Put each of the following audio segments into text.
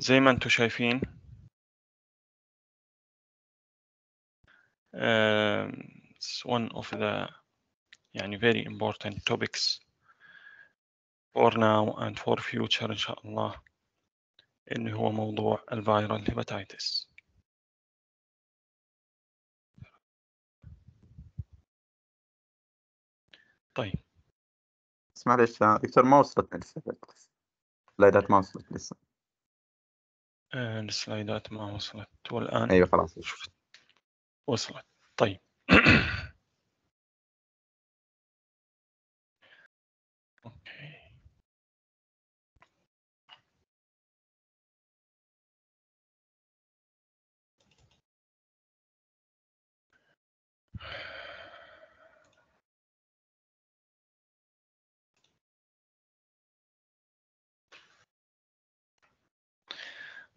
زي ما انتم شايفين uh, it's one of the يعني very important topics for now and for future إن شاء الله اللي هو موضوع الفيرال هيباتيتس طيب اسمع ليش دكتور ما وصلت لسه لا ما وصلت لسه آه، السلايدات ما وصلت والآن أيوة خلاص شفت وصلت طيب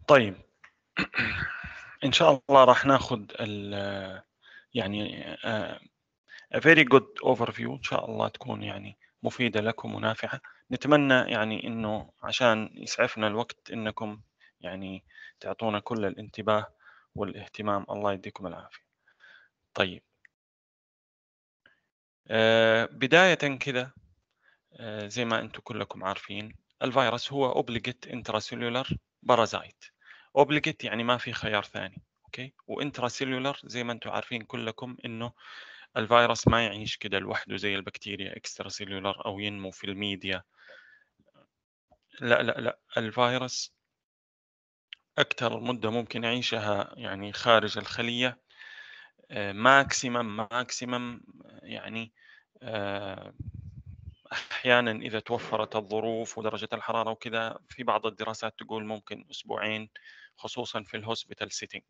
طيب ان شاء الله راح ناخذ ال يعني آه، a very good overview ان شاء الله تكون يعني مفيده لكم ونافعه نتمنى يعني انه عشان يسعفنا الوقت انكم يعني تعطونا كل الانتباه والاهتمام الله يديكم العافيه طيب آه، بدايه كده آه، زي ما انتم كلكم عارفين الفيروس هو obligate intracellular parasite اوبليجيت يعني ما في خيار ثاني اوكي وانترا سيلولر زي ما انتم عارفين كلكم انه الفيروس ما يعيش كده لوحده زي البكتيريا اكسترا سيلولر او ينمو في الميديا لا لا لا الفيروس اكثر مده ممكن يعيشها يعني خارج الخليه ماكسيمم آه، ماكسيمم يعني آه، احيانا اذا توفرت الظروف ودرجه الحراره وكذا في بعض الدراسات تقول ممكن اسبوعين خصوصا في الهوسبيتال سيتنج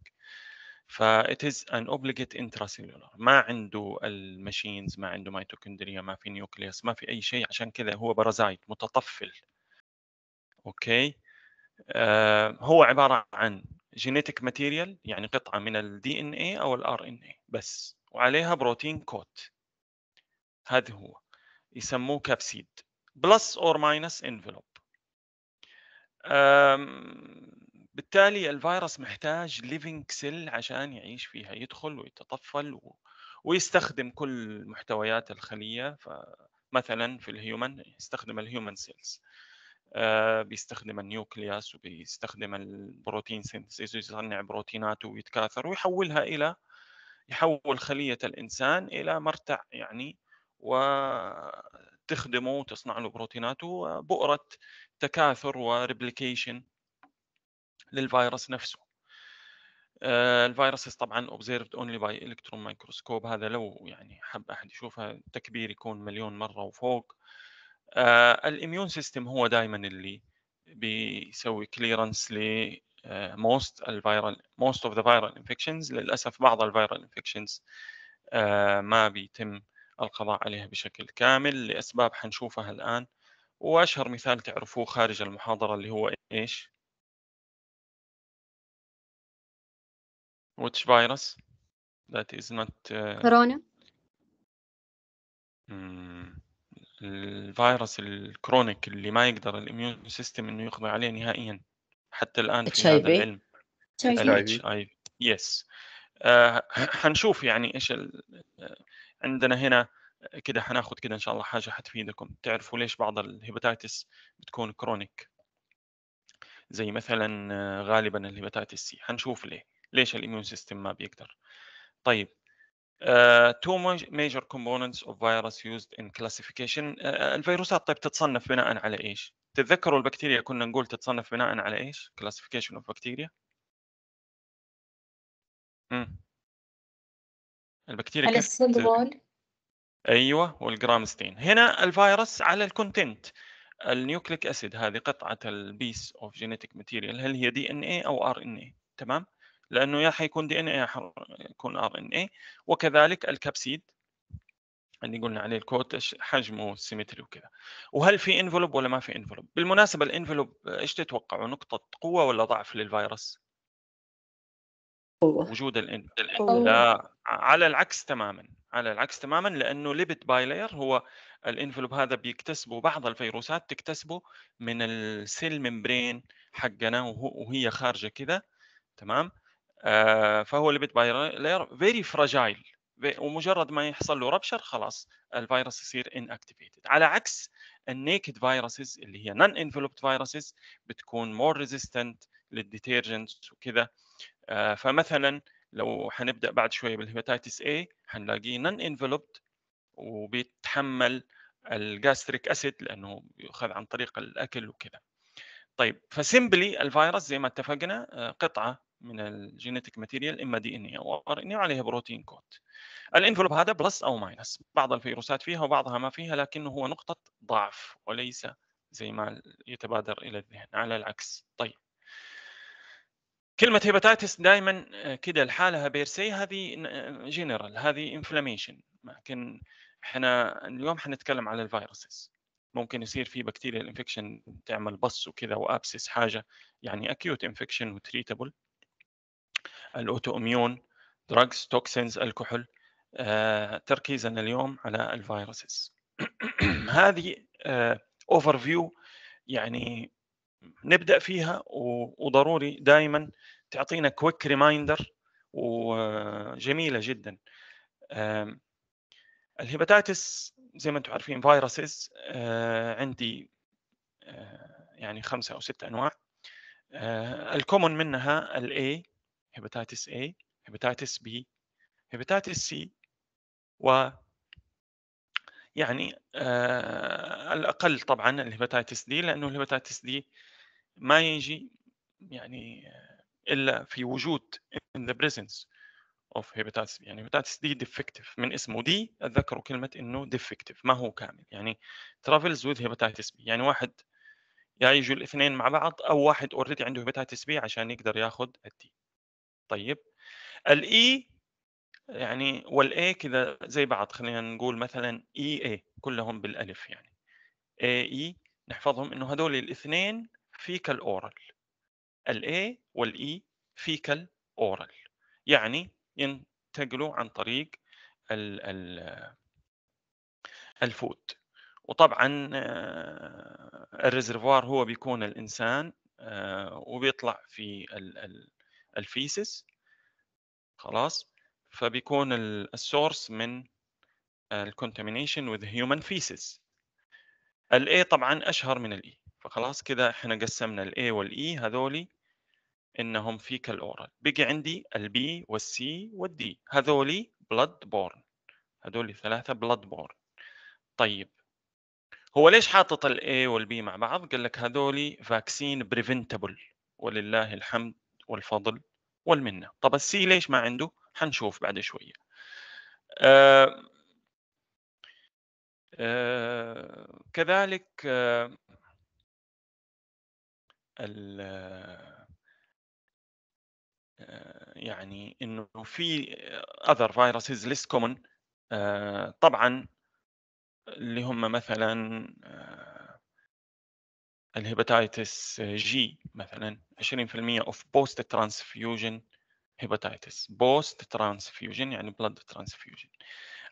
it is ان اوبليجيت intracellular ما عنده الماشينز ما عنده ميتوكوندريا ما في نيوكليوس ما في اي شيء عشان كذا هو بارازايت متطفل اوكي آه هو عباره عن جينيتك ماتيريال يعني قطعه من الدي ان اي او الار ان اي بس وعليها بروتين كوت هذا هو يسموه كابسيد بلس اور ماينس انفلوب بالتالي الفيروس محتاج ليفينج سيل عشان يعيش فيها يدخل ويتطفل و... ويستخدم كل محتويات الخلية فمثلا في الهيومن يستخدم الهيومن سيلز آه بيستخدم النيوكلياس وبيستخدم البروتين سينثيز ويصنع بروتينات ويتكاثر ويحولها إلى يحول خلية الإنسان إلى مرتع يعني وتخدمه وتصنع له بروتينات وبؤرة تكاثر وريبليكيشن للفيروس نفسه آه، الفيروسز طبعا اوبزيرفد اونلي باي الكترون مايكروسكوب هذا لو يعني حب احد يشوفها تكبير يكون مليون مره وفوق آه، الاميون سيستم هو دائما اللي بيسوي كليرنس ل موست آه، الفيرال موست اوف ذا فيرال انفكشنز للاسف بعض الفيرال انفكشنز ما بيتم القضاء عليها بشكل كامل لاسباب حنشوفها الان واشهر مثال تعرفوه خارج المحاضره اللي هو ايش؟ Which virus? That is not. Uh, كورونا. الفيروس الكرونيك اللي ما يقدر الاميون سيستم انه يقضي عليه نهائيا حتى الان في هذا العلم. HIV اي في يس حنشوف يعني ايش ال... آه، عندنا هنا آه، كده حناخذ كده ان شاء الله حاجه حتفيدكم تعرفوا ليش بعض الهيباتيتس بتكون كرونيك زي مثلا آه، غالبا الهيباتيتس سي حنشوف ليه ليش الاميون سيستم ما بيقدر طيب Uh, two major components of virus used in classification uh, الفيروسات طيب تتصنف بناء على ايش؟ تتذكروا البكتيريا كنا نقول تتصنف بناء على ايش؟ classification of bacteria البكتيريا على وول ايوه والجرامستين هنا الفيروس على الكونتنت النيوكليك اسيد هذه قطعه البيس اوف جينيتيك ماتيريال هل هي دي ان اي او ار ان اي تمام؟ لانه يا حيكون دي ان اي يا يكون ار ان اي وكذلك الكبسيد اللي قلنا عليه الكوت ايش حجمه والسيمتري وكذا وهل في انفلوب ولا ما في انفلوب بالمناسبه الانفلوب ايش تتوقعوا نقطه قوه ولا ضعف للفيروس قوه وجود الانفلوب لا على العكس تماما على العكس تماما لانه ليبت باي لاير هو الانفلوب هذا بيكتسبه بعض الفيروسات تكتسبه من السيل ممبرين حقنا وهي خارجه كذا تمام آه، فهو الليبيد لاير فيري فراجايل ومجرد ما يحصل له ربشر خلاص الفيروس يصير ان اكتيفيتد على عكس النيكد فيروسز اللي هي نون انفلوبد فيروسز بتكون مور ريزيستنت للديتيرجنتس وكذا فمثلا لو حنبدا بعد شويه بالهيباتيتس اي حنلاقيه نون انفلوبد وبيتحمل الجاستريك اسيد لانه يؤخذ عن طريق الاكل وكذا طيب فسمبلي الفيروس زي ما اتفقنا آه، قطعه من الجينيتك ماتيريال اما دي ان اي او ار ان اي وعليها بروتين كود الانفلوب هذا بلس او ماينس بعض الفيروسات فيها وبعضها ما فيها لكنه هو نقطه ضعف وليس زي ما يتبادر الى الذهن على العكس طيب كلمة هيباتيتس دائما آه، كده لحالها بيرسي هذه جنرال آه، هذه انفلاميشن لكن احنا اليوم حنتكلم على الفيروسز ممكن يصير في بكتيريا الانفكشن تعمل بص وكذا وابسس حاجه يعني اكيوت انفكشن وتريتابل الاوتو اميون دراجز توكسينز الكحول آه، تركيزنا اليوم على الفيروسز هذه اوفر آه، فيو يعني نبدا فيها وضروري دائما تعطينا كويك ريمايندر وجميله جدا الهيباتيتس زي ما انتم عارفين فيروسز آه، عندي يعني خمسه او سته انواع الكومن منها الاي هيباتيتس A هيباتيتس B هيباتيتس C و يعني آه الأقل طبعا الهيباتيتس دي لأنه الهيباتيتس دي ما يجي يعني آه، إلا في وجود in the presence of hepatitis B يعني hepatitis D defective من اسمه دي أتذكروا كلمة إنه defective ما هو كامل يعني travels with hepatitis B يعني واحد يا يجوا الاثنين مع بعض أو واحد اوريدي عنده hepatitis B عشان يقدر ياخذ الدي طيب الاي يعني والاي كذا زي بعض خلينا نقول مثلا اي اي كلهم بالالف يعني اي اي نحفظهم انه هذول الاثنين في كالاورال الاي والاي في كالاورال يعني ينتقلوا عن طريق ال ال الفود وطبعا آه، الريزرفوار هو بيكون الانسان آه، وبيطلع في ال ال الفيسس خلاص فبيكون السورس من الكونتامينيشن وذ هيومن فيسس الاي طبعا اشهر من الاي فخلاص كده احنا قسمنا الاي والاي هذولي انهم فيك الاورال بقي عندي البي والسي والدي هذولي بلاد بورن هذولي ثلاثه بلاد بورن طيب هو ليش حاطط الاي والبي مع بعض قال لك هذولي فاكسين بريفنتبل ولله الحمد والفضل والمنة طب السي ليش ما عنده حنشوف بعد شوية آه آه كذلك آه, آه، يعني انه في اذر فيروسز ليست كومن طبعا اللي هم مثلا آه، الهيباتايتس جي مثلا 20% اوف بوست ترانسفيوجن هيباتايتس بوست ترانسفيوجن يعني بلد ترانسفيوجن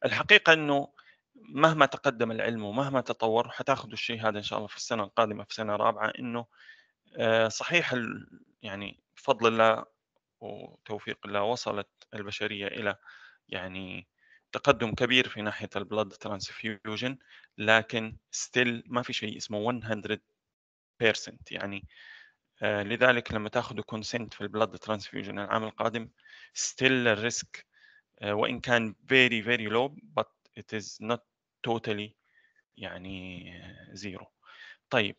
الحقيقه انه مهما تقدم العلم ومهما تطور حتاخذوا الشيء هذا ان شاء الله في السنه القادمه في سنه رابعه انه آه، صحيح يعني بفضل الله وتوفيق الله وصلت البشريه الى يعني تقدم كبير في ناحيه البلد ترانسفيوجن لكن ستيل ما في شيء اسمه 100% يعني آه لذلك لما تاخذوا كونسنت في البلد ترانسفيوجن العام القادم ستيل الريسك آه وان كان فيري فيري لو بت ات از نوت توتالي يعني زيرو آه، طيب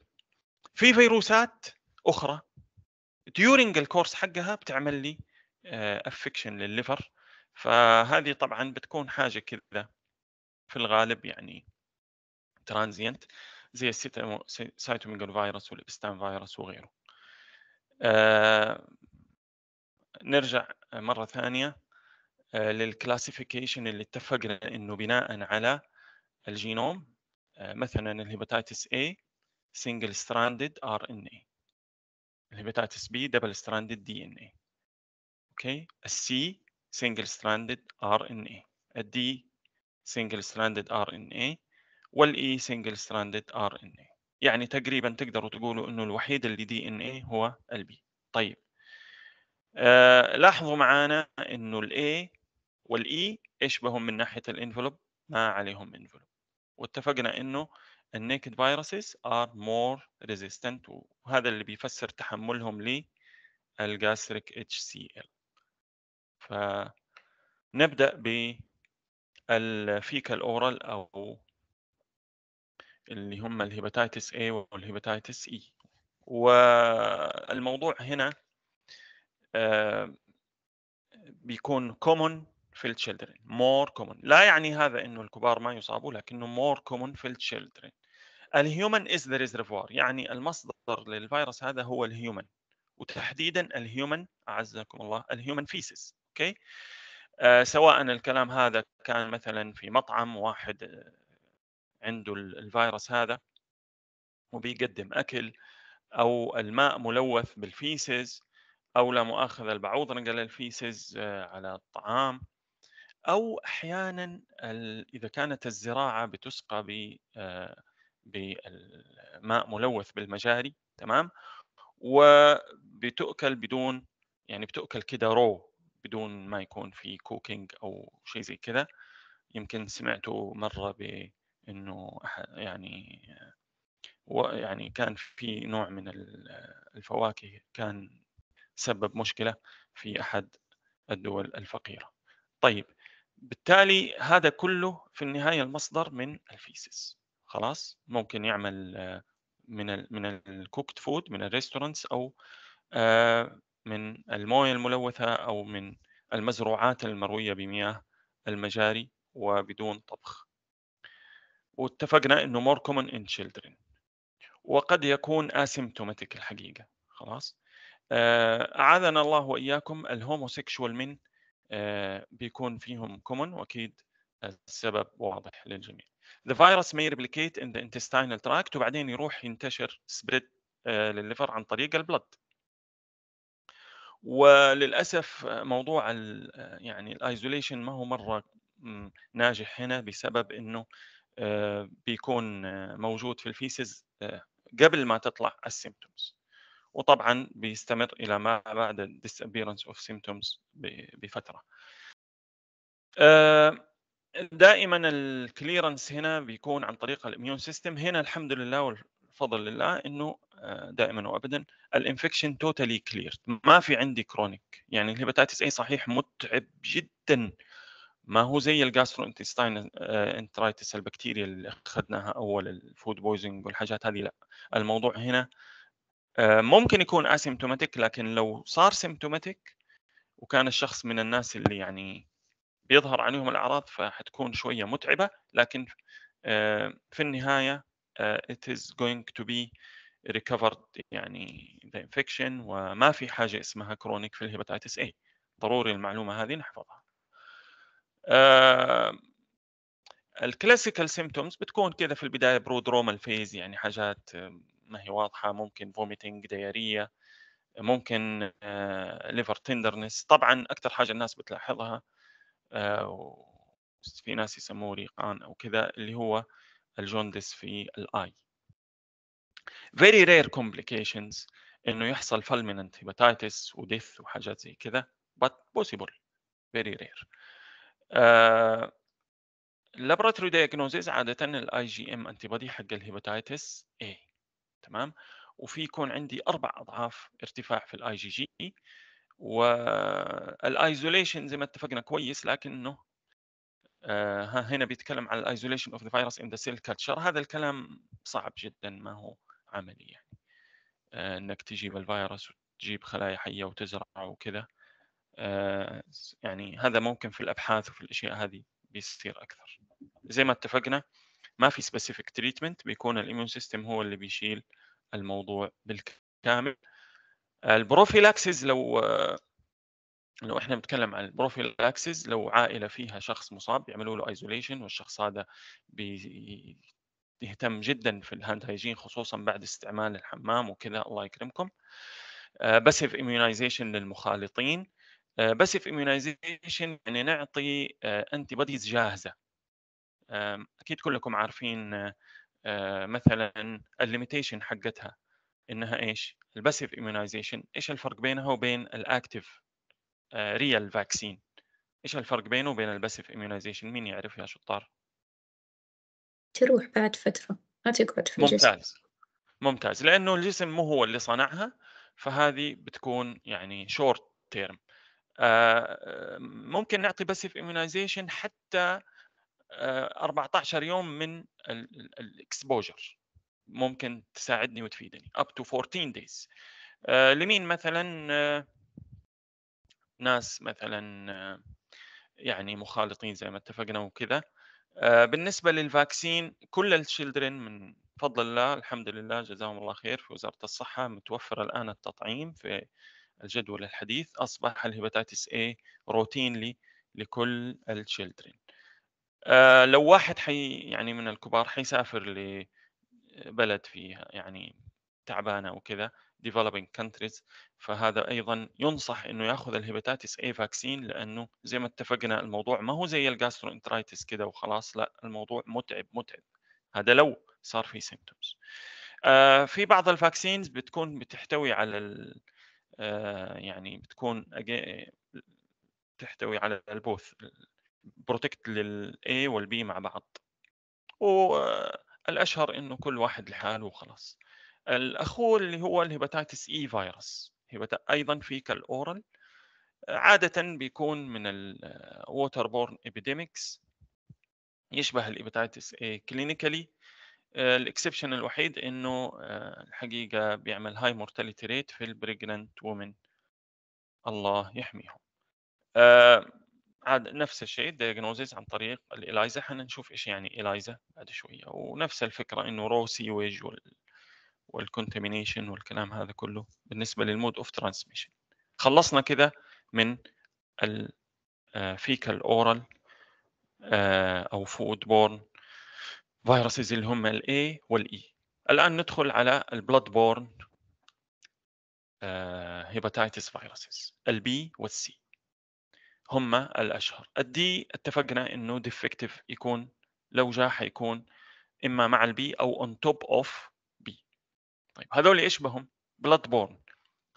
في فيروسات اخرى ديورنج الكورس حقها بتعمل لي افكشن آه، للليفر فهذه طبعا بتكون حاجه كذا في الغالب يعني ترانزينت زي السيتومينجل فيروس والابستان فيروس وغيره آه، نرجع مره ثانيه آه، للكلاسيفيكيشن اللي اتفقنا انه بناء على الجينوم آه، مثلا الهيباتيتس A single stranded RNA الهيباتيتس B double stranded DNA اوكي السي single stranded RNA الدي single stranded RNA والاي سنجل ستراندد ار ان اي يعني تقريبا تقدروا تقولوا انه الوحيد اللي دي ان اي هو البي طيب آه لاحظوا معانا انه الاي والاي e بهم من ناحيه الانفلوب ما عليهم انفلوب واتفقنا انه النيكد فيروسز ار مور ريزيستنت وهذا اللي بيفسر تحملهم للجاستريك اتش سي ال فنبدا بالفيكال اورال او اللي هم الهيباتيتس A والهيباتيتس E والموضوع هنا آه، بيكون common في التشيلدرن more common لا يعني هذا انه الكبار ما يصابوا لكنه more common في التشيلدرن الهيومن از ذا ريزرفوار يعني المصدر للفيروس هذا هو الهيومن وتحديدا الهيومن اعزكم الله الهيومن فيسس اوكي سواء الكلام هذا كان مثلا في مطعم واحد آه، عنده الفيروس هذا وبيقدم اكل او الماء ملوث بالفيسز او لا مؤاخذه البعوض نقل الفيسز آه، على الطعام او احيانا اذا كانت الزراعه بتسقى بماء آه، ملوث بالمجاري تمام وبتؤكل بدون يعني بتؤكل كده رو بدون ما يكون في كوكينج او شيء زي كده يمكن سمعته مره ب انه يعني يعني كان في نوع من الفواكه كان سبب مشكله في احد الدول الفقيره. طيب بالتالي هذا كله في النهايه المصدر من الفيسس خلاص ممكن يعمل آه، من الـ من الكوكت فود من الريستورانتس او آه، من المويه الملوثه او من المزروعات المرويه بمياه المجاري وبدون طبخ واتفقنا انه more common in children وقد يكون اسيمتوماتيك الحقيقه خلاص آه، اعاذنا الله واياكم الهوموسيكشوال آه، من بيكون فيهم كومن واكيد السبب واضح للجميع the virus may replicate in the intestinal tract وبعدين يروح ينتشر spread آه، للليفر عن طريق البلد وللاسف موضوع الـ يعني الايزوليشن ما هو مره ناجح هنا بسبب انه آه، بيكون آه، موجود في الفيسز آه، قبل ما تطلع السيمتومز وطبعا بيستمر الى ما بعد الديسابيرنس اوف سيمتومز بفتره دائما الكليرنس هنا بيكون عن طريق الاميون سيستم هنا الحمد لله والفضل لله انه دائما وابدا الانفكشن توتالي كلير ما في عندي كرونيك يعني الهيباتيتس اي صحيح متعب جدا ما هو زي الجاسترو انتستاين انترايتس البكتيريا اللي اخذناها اول الفود بويزنج والحاجات هذه لا الموضوع هنا آه، ممكن يكون اسيمتوماتيك لكن لو صار سيمتوماتيك وكان الشخص من الناس اللي يعني بيظهر عليهم الاعراض فحتكون شويه متعبه لكن آه، في النهايه آه، it is going to be recovered يعني the infection وما في حاجه اسمها كرونيك في الهيباتيتس A ضروري المعلومه هذه نحفظها آه، الكلاسيكال سيمتومز بتكون كذا في البدايه برودرومال فيز يعني حاجات آه، ما هي واضحه ممكن فوميتنج دياريه ممكن ليفر آه، تندرنس طبعا اكثر حاجه الناس بتلاحظها في ناس يسموه ريقان او كذا اللي هو الجوندس في الاي very rare complications انه يحصل fulminant hepatitis وديث وحاجات زي كذا but possible very rare اللابراتوري آه، دايجنوزيز عاده الاي جي ام انتي بودي حق الهيباتيتس اي تمام وفي يكون عندي اربع اضعاف ارتفاع في الاي جي جي والايزوليشن زي ما اتفقنا كويس لكنه آه، ها هنا بيتكلم عن الايزوليشن اوف ذا فيروس ان ذا سيل كلتشر هذا الكلام صعب جدا ما هو عملي يعني آه، انك تجيب الفيروس وتجيب خلايا حيه وتزرع وكذا آه، يعني هذا ممكن في الابحاث وفي الاشياء هذه بيصير اكثر زي ما اتفقنا ما في سبيسيفيك تريتمنت بيكون الاميون سيستم هو اللي بيشيل الموضوع بالكامل البروفيلاكسيز لو لو احنا بنتكلم عن البروفيلاكسيز لو عائله فيها شخص مصاب بيعملوا له ايزوليشن والشخص هذا بيهتم جدا في الهاند هايجين خصوصا بعد استعمال الحمام وكذا الله يكرمكم آه، باسيف اميونايزيشن للمخالطين آه، في اميونايزيشن يعني نعطي انتي آه، بوديز جاهزه اكيد كلكم عارفين آه، مثلا الليميتيشن حقتها انها ايش الباسيف اميونايزيشن ايش الفرق بينها وبين الاكتف ريال فاكسين ايش الفرق بينه وبين الباسيف اميونايزيشن مين يعرف يا شطار تروح بعد فتره ما تقعد في الجسم ممتاز ممتاز لانه الجسم مو هو اللي صنعها فهذه بتكون يعني شورت تيرم آه، ممكن نعطي باسيف اميونايزيشن حتى 14 آه، يوم من الاكسبوجر ممكن تساعدني وتفيدني اب تو 14 دايز لمين مثلا آه، ناس مثلا يعني مخالطين زي ما اتفقنا وكذا بالنسبة للفاكسين كل الشلدرن من فضل الله الحمد لله جزاهم الله خير في وزارة الصحة متوفر الآن التطعيم في الجدول الحديث أصبح الهباتاتيس A روتينلي لكل الشيلدرين آه لو واحد حي يعني من الكبار حيسافر لبلد آه، فيها يعني تعبانة وكذا developing countries فهذا ايضا ينصح انه ياخذ الهيباتيتس اي فاكسين لانه زي ما اتفقنا الموضوع ما هو زي الجاسترو انترايتس كده وخلاص لا الموضوع متعب متعب هذا لو صار في سيمتومز آه في بعض الفاكسينز بتكون بتحتوي على ال آه، يعني بتكون تحتوي على البوث بروتكت للاي والبي مع بعض والاشهر انه كل واحد لحاله وخلاص الاخوه اللي هو الهيباتيتس e اي فيروس ايضا في كالاورال عاده بيكون من الووتر بورن ابيديميكس يشبه الهيباتيتس اي كلينيكالي آه، الاكسبشن الوحيد انه آه، الحقيقه بيعمل هاي مورتاليتي ريت في البريجننت وومن الله يحميهم آه، عاد نفس الشيء الدياجنوزيس عن طريق الاليزا حنشوف ايش يعني اليزا بعد شويه ونفس الفكره انه رو سيويج وال والكونتامينيشن والكلام هذا كله بالنسبه للمود اوف ترانسميشن خلصنا كده من الفيكال اورال او فود بورن فيروسز اللي هم ال A وال E الآن ندخل على البلاد بورن ال فيروسز البي والسي هم الأشهر الدي اتفقنا إنه ديفكتيف يكون لو جاء حيكون إما مع البي أو on top of B طيب هذول ايش بهم بلاد بورن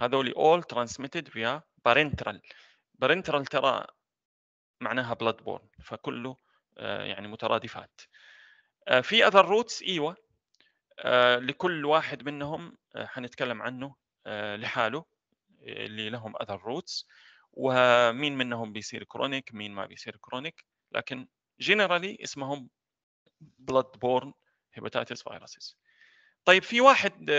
هذول all transmitted via parenteral parenteral ترى معناها بلاد بورن فكله آه، يعني مترادفات آه، في اذر روتس ايوه آه، لكل واحد منهم آه، حنتكلم عنه لحاله اللي لهم اذر روتس ومين منهم بيصير كرونيك مين ما بيصير كرونيك لكن جنرالي اسمهم بلاد بورن هيباتيتس فيروسز طيب في واحد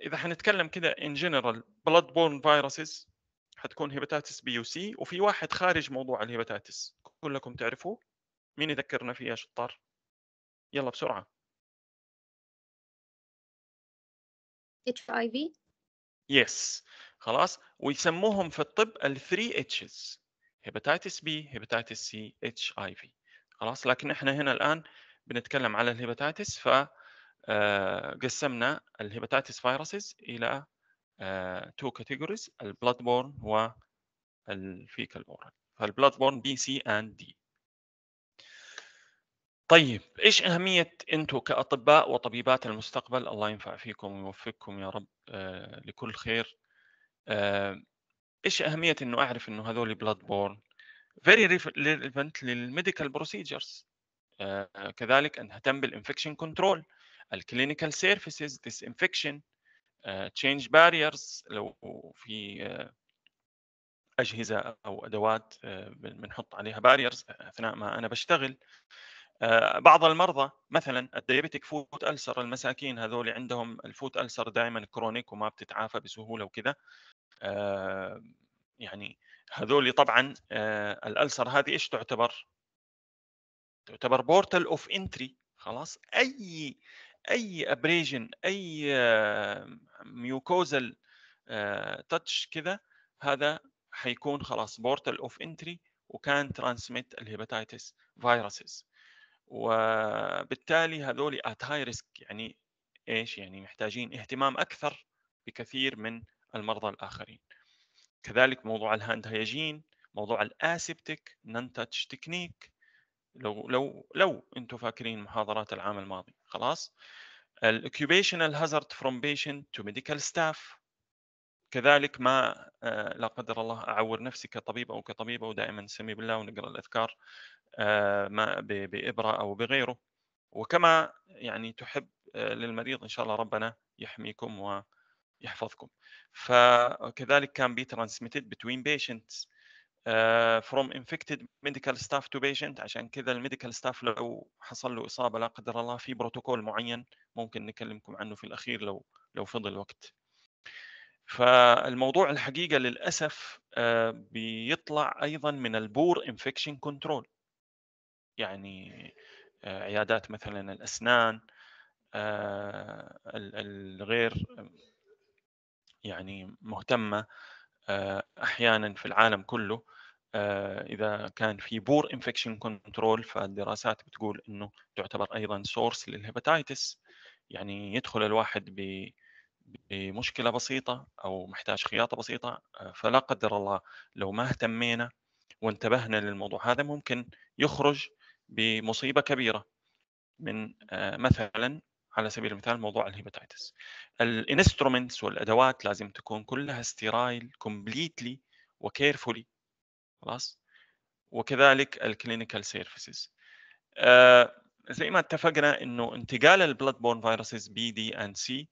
اذا حنتكلم كده ان جنرال بلاد بورن فيروسز حتكون هيباتيتس بي يو سي وفي واحد خارج موضوع الهيباتيتس كلكم تعرفوه مين يذكرنا فيه يا شطار يلا بسرعة HIV yes. خلاص ويسموهم في الطب ال 3 H's Hepatitis B, Hepatitis C, HIV خلاص لكن احنا هنا الان بنتكلم على الهيباتيتس ف آه، قسمنا الهيباتيتس فيروسز الى تو كاتيجوريز البلاد بورن والفيكال بورن فالبلاد بورن بي سي اند دي طيب ايش اهميه انتم كاطباء وطبيبات المستقبل الله ينفع فيكم ويوفقكم يا رب آه، لكل خير آه، ايش اهميه انه اعرف انه هذول بلاد بورن فيري ريليفنت للميديكال بروسيجرز كذلك ان اهتم بالانفكشن كنترول الكلينيكال سيرفيسز انفكشن تشينج باريرز لو في آه، اجهزه او ادوات بنحط عليها باريرز اثناء ما انا بشتغل آه، بعض المرضى مثلا الديابيتك فوت ألسر المساكين هذول عندهم الفوت ألسر دائما كرونيك وما بتتعافى بسهولة وكذا آه، يعني هذول طبعا آه، الألسر هذه إيش تعتبر؟ تعتبر بورتال اوف انتري خلاص اي اي ابريجن اي ميوكوزال تاتش كذا هذا حيكون خلاص بورتال اوف انتري وكان ترانسميت الهيباتيتس فيروسز وبالتالي هذول ات هاي ريسك يعني ايش يعني محتاجين اهتمام اكثر بكثير من المرضى الاخرين كذلك موضوع الهاند هيجين موضوع الاسيبتيك نان تاتش تكنيك لو لو لو انتم فاكرين محاضرات العام الماضي خلاص الاكيوبيشنال هازارد فروم بيشنت تو ميديكال ستاف كذلك ما آه، لا قدر الله اعور نفسي كطبيب او كطبيبه ودائما نسمي بالله ونقرا الاذكار آه، ما بابره او بغيره وكما يعني تحب آه، للمريض ان شاء الله ربنا يحميكم ويحفظكم فكذلك كان بي ترانسميتد بتوين بيشنتس فروم انفكتد ميديكال ستاف تو بيشنت عشان كذا الميديكال ستاف لو حصل له اصابه لا قدر الله في بروتوكول معين ممكن نكلمكم عنه في الاخير لو لو فضل وقت فالموضوع الحقيقه للاسف آه، بيطلع ايضا من البور انفكشن كنترول يعني آه، عيادات مثلا الاسنان آه، الغير يعني مهتمه احيانا في العالم كله اذا كان في بور انفكشن كنترول فالدراسات بتقول انه تعتبر ايضا سورس للهباتيتس يعني يدخل الواحد ب بمشكله بسيطه او محتاج خياطه بسيطه آه، فلا قدر الله لو ما اهتمينا وانتبهنا للموضوع هذا ممكن يخرج بمصيبه كبيره من آه، مثلا على سبيل المثال موضوع الهيباتيتس الانسترومنتس والادوات لازم تكون كلها ستيرايل كومبليتلي وكيرفولي خلاص وكذلك الكلينيكال آه، سيرفيسز زي ما اتفقنا انه انتقال البلاد بورن فيروسز بي دي اند سي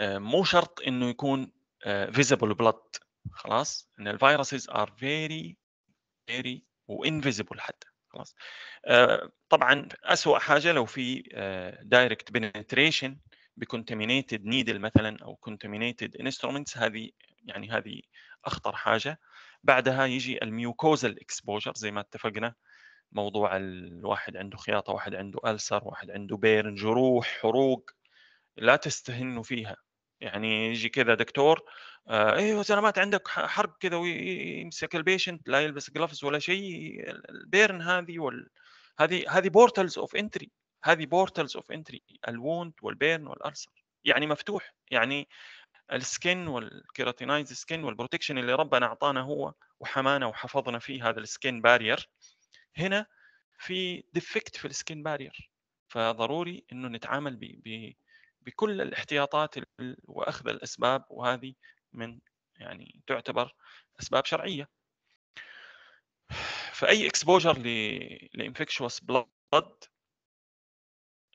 آه، مو شرط انه يكون فيزبل آه، بلد خلاص ان الفيروسز ار فيري فيري وانفيزبل حتى خلاص آه، طبعا اسوء حاجه لو في دايركت بنتريشن بكونتامينيتد نيدل مثلا او كونتمينيتد انسترومنتس هذه يعني هذه اخطر حاجه بعدها يجي الميوكوزال اكسبوجر زي ما اتفقنا موضوع الواحد عنده خياطه واحد عنده السر واحد عنده بيرن جروح حروق لا تستهنوا فيها يعني يجي كذا دكتور آه ايوه سلامات عندك حرق كذا ويمسك البيشنت لا يلبس جلافز ولا شيء البيرن هذه وال هذه هذه بورتلز اوف انتري هذه بورتلز اوف انتري الوند والبيرن والارسل يعني مفتوح يعني السكن والكيراتينايز سكن والبروتكشن اللي ربنا اعطانا هو وحمانا وحفظنا فيه هذا السكن بارير هنا في ديفكت في السكن بارير فضروري انه نتعامل ب بكل الاحتياطات واخذ الاسباب وهذه من يعني تعتبر اسباب شرعيه فاي اكسبوجر لانفكشوس بلاد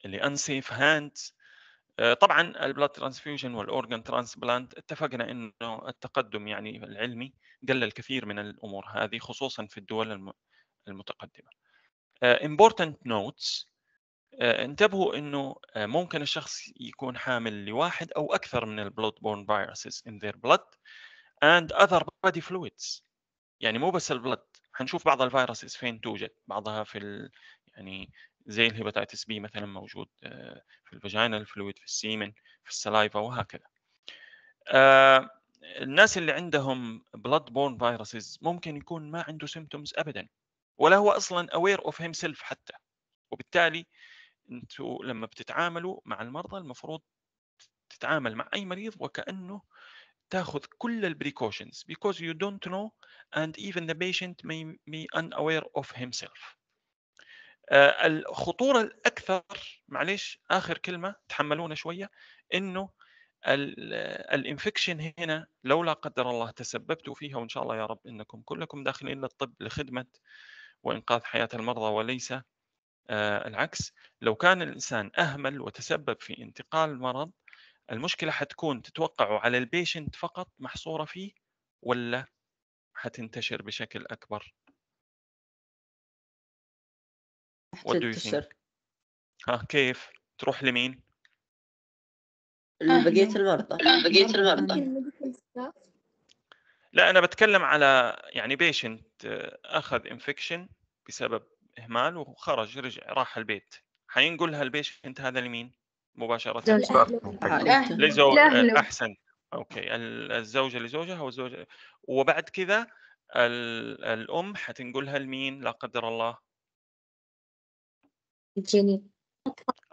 لانسيف هاند طبعا البلاد ترانسفيوجن والاورجن ترانسبلانت اتفقنا انه التقدم يعني العلمي قلل كثير من الامور هذه خصوصا في الدول المتقدمه آه، important notes آه، انتبهوا انه آه، ممكن الشخص يكون حامل لواحد او اكثر من البلود بورن فيروسز in their blood and other body fluids يعني مو بس البلد حنشوف بعض الفيروسز فين توجد بعضها في ال... يعني زي الهيباتيتس بي مثلا موجود آه، في الفاجينا الفلويد في السيمن في السلايفا وهكذا الناس اللي عندهم بلود بورن فيروسز ممكن يكون ما عنده سيمتومز ابدا ولا هو اصلا اوير اوف هيم سيلف حتى وبالتالي انتوا لما بتتعاملوا مع المرضى المفروض تتعامل مع اي مريض وكانه تاخذ كل البريكوشنز because you don't know and even the patient may be unaware of himself آه، الخطوره الاكثر معلش اخر كلمه تحملونا شويه انه الانفكشن هنا لو لا قدر الله تسببتوا فيها وان شاء الله يا رب انكم كلكم داخلين للطب لخدمه وانقاذ حياه المرضى وليس آه، العكس لو كان الإنسان أهمل وتسبب في انتقال المرض المشكلة حتكون تتوقعوا على البيشنت فقط محصورة فيه ولا حتنتشر بشكل أكبر ها آه، كيف تروح لمين بقية المرضى بقية المرضى لا أنا بتكلم على يعني بيشنت آه، أخذ انفكشن بسبب اهمال وخرج رجع راح البيت حينقلها البيش انت هذا لمين مباشره لزوج احسن اوكي الزوجه لزوجها والزوجه وبعد كذا الام حتنقلها لمين لا قدر الله الجنين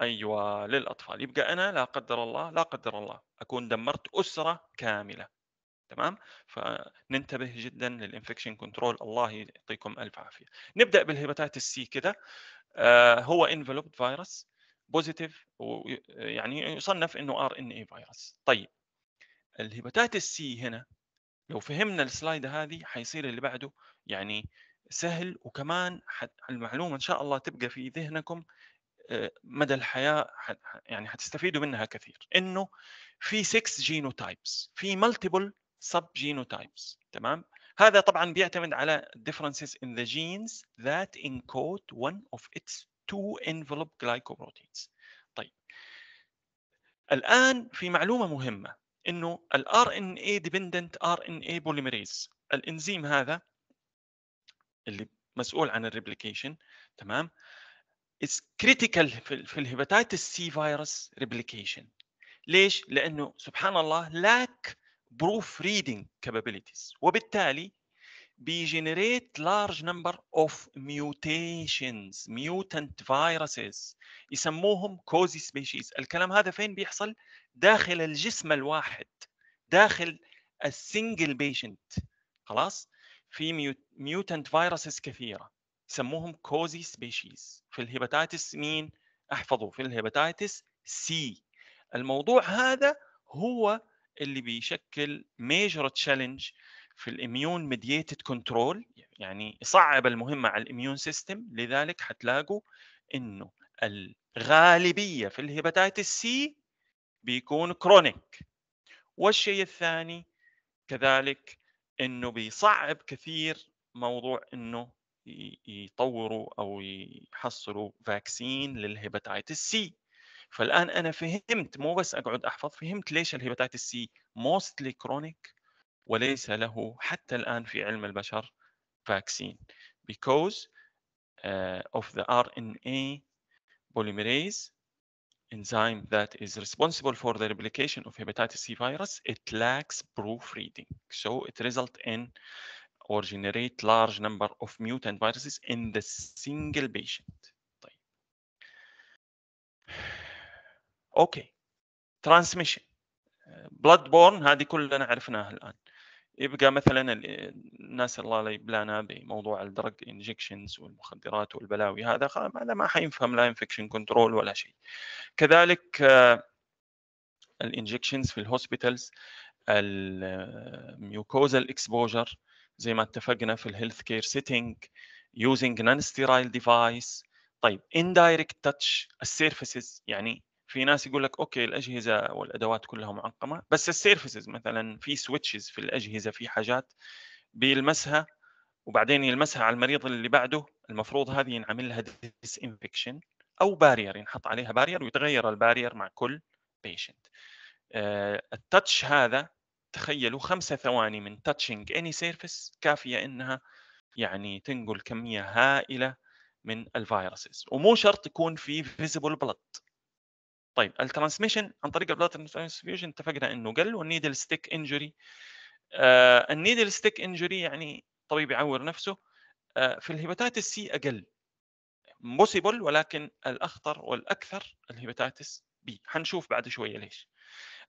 ايوه للاطفال يبقى انا لا قدر الله لا قدر الله اكون دمرت اسره كامله تمام فننتبه جدا للانفكشن كنترول الله يعطيكم الف عافيه نبدا بالهيباتيتس سي كده آه هو انفلوبد فيروس بوزيتيف يعني يصنف انه ار ان اي فيروس طيب الهيباتيتس سي هنا لو فهمنا السلايد هذه حيصير اللي بعده يعني سهل وكمان المعلومه ان شاء الله تبقى في ذهنكم آه، مدى الحياه يعني حتستفيدوا منها كثير انه في 6 جينوتايبس في مالتيبل sub genotypes تمام هذا طبعا بيعتمد على differences in the genes that encode one of its two envelope glycoproteins طيب الآن في معلومة مهمة انه ال RNA dependent RNA polymerase الانزيم هذا اللي مسؤول عن الريبليكيشن تمام is critical في الهيباتيتس سي فيروس ريبليكيشن ليش؟ لانه سبحان الله lack بروف ريدنج كابابيليتيز وبالتالي بيجنريت لارج نمبر اوف ميوتيشنز ميوتنت فيروسز يسموهم كوزي سبيشيز الكلام هذا فين بيحصل داخل الجسم الواحد داخل السنجل بيشنت خلاص في ميوتنت فيروسز كثيره يسموهم كوزي سبيشيز في الهيباتيتس مين احفظوا في الهيباتيتس سي الموضوع هذا هو اللي بيشكل ميجر تشالنج في الاميون ميديتد كنترول يعني يصعب المهمه على الاميون سيستم لذلك حتلاقوا انه الغالبيه في الهيباتيتس سي بيكون كرونيك والشيء الثاني كذلك انه بيصعب كثير موضوع انه يطوروا او يحصلوا فاكسين للهيباتيتس سي فالان انا فهمت مو بس اقعد احفظ فهمت ليش الهيباتيتس سي موستلي كرونيك وليس له حتى الان في علم البشر فاكسين because of the RNA polymerase enzyme that is responsible for the replication of hepatitis C virus, it lacks proofreading. So it results in or generate large number of mutant viruses in the single patient. اوكي ترانسميشن بلاد بورن هذه كلنا عرفناها الان يبقى مثلا الناس الله لا يبلانا بموضوع الدرج انجكشنز والمخدرات والبلاوي هذا هذا ما حينفهم لا انفكشن كنترول ولا شيء كذلك آه، الانجكشنز في الهوسبيتالز الميوكوزال اكسبوجر زي ما اتفقنا في الهيلث كير سيتنج يوزنج نون ستيرايل ديفايس طيب indirect touch السيرفيسز يعني في ناس يقول لك اوكي الاجهزه والادوات كلها معقمه بس السيرفيسز مثلا في سويتشز في الاجهزه في حاجات بيلمسها وبعدين يلمسها على المريض اللي بعده المفروض هذه ينعمل لها ديس انفكشن او بارير ينحط عليها بارير ويتغير البارير مع كل بيشنت آه، التاتش هذا تخيلوا خمسة ثواني من تاتشنج اني سيرفيس كافيه انها يعني تنقل كميه هائله من الفيروسز ومو شرط يكون في فيزيبل بلد طيب الترانسميشن عن طريق البلاد ترانسفيوجن اتفقنا انه قل والنيدل ستيك انجري آه النيدل ستيك انجري يعني طبيب يعور نفسه آه في الهيباتيتس سي اقل بوسيبل ولكن الاخطر والاكثر الهيباتيتس بي حنشوف بعد شويه ليش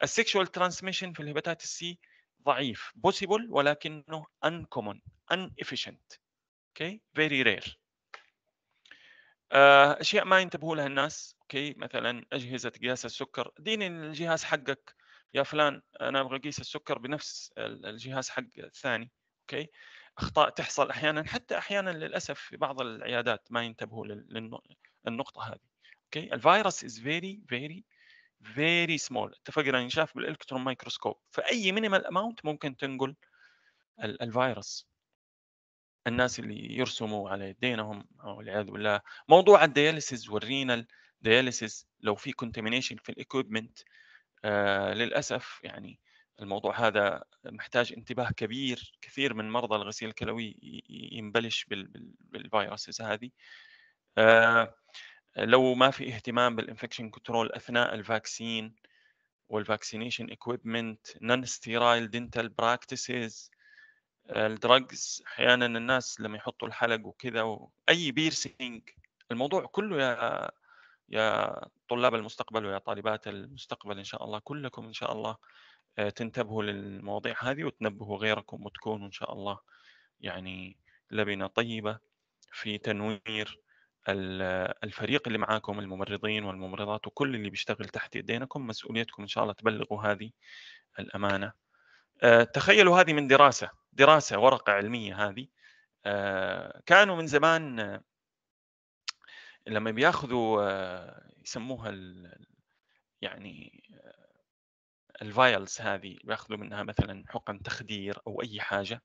السكشوال ترانسميشن في الهيباتيتس سي ضعيف بوسيبل ولكنه ان افيشنت اوكي فيري رير اشياء ما ينتبهوا لها الناس اوكي مثلا اجهزه قياس السكر ديني الجهاز حقك يا فلان انا ابغى اقيس السكر بنفس الجهاز حق الثاني اوكي اخطاء تحصل احيانا حتى احيانا للاسف في بعض العيادات ما ينتبهوا للنقطه هذه اوكي الفيروس از فيري فيري فيري سمول اتفقنا ينشاف بالالكترون مايكروسكوب فاي مينيمال اماونت ممكن تنقل الفيروس الناس اللي يرسموا على يدينهم والعياذ بالله موضوع الدياليسيز ورينا دياليسيس لو في كونتامينيشن في الاكويبمنت آه للاسف يعني الموضوع هذا محتاج انتباه كبير كثير من مرضى الغسيل الكلوي ينبلش بالفيروسز هذه آه لو ما في اهتمام بالانفكشن كنترول اثناء الفاكسين والفاكسينيشن اكويبمنت نون ستيرايل دنتال براكتسز الدرجز احيانا الناس لما يحطوا الحلق وكذا واي بيرسينج الموضوع كله يا يا طلاب المستقبل ويا طالبات المستقبل إن شاء الله كلكم إن شاء الله آه، تنتبهوا للمواضيع هذه وتنبهوا غيركم وتكونوا إن شاء الله يعني لبنة طيبة في تنوير الفريق اللي معاكم الممرضين والممرضات وكل اللي بيشتغل تحت ايدينكم مسؤوليتكم ان شاء الله تبلغوا هذه الامانه آه، تخيلوا هذه من دراسه دراسه ورقه علميه هذه آه، كانوا من زمان لما بياخذوا آه، يسموها ال... يعني آه، الفايلز هذه بياخذوا منها مثلا حقن تخدير او اي حاجه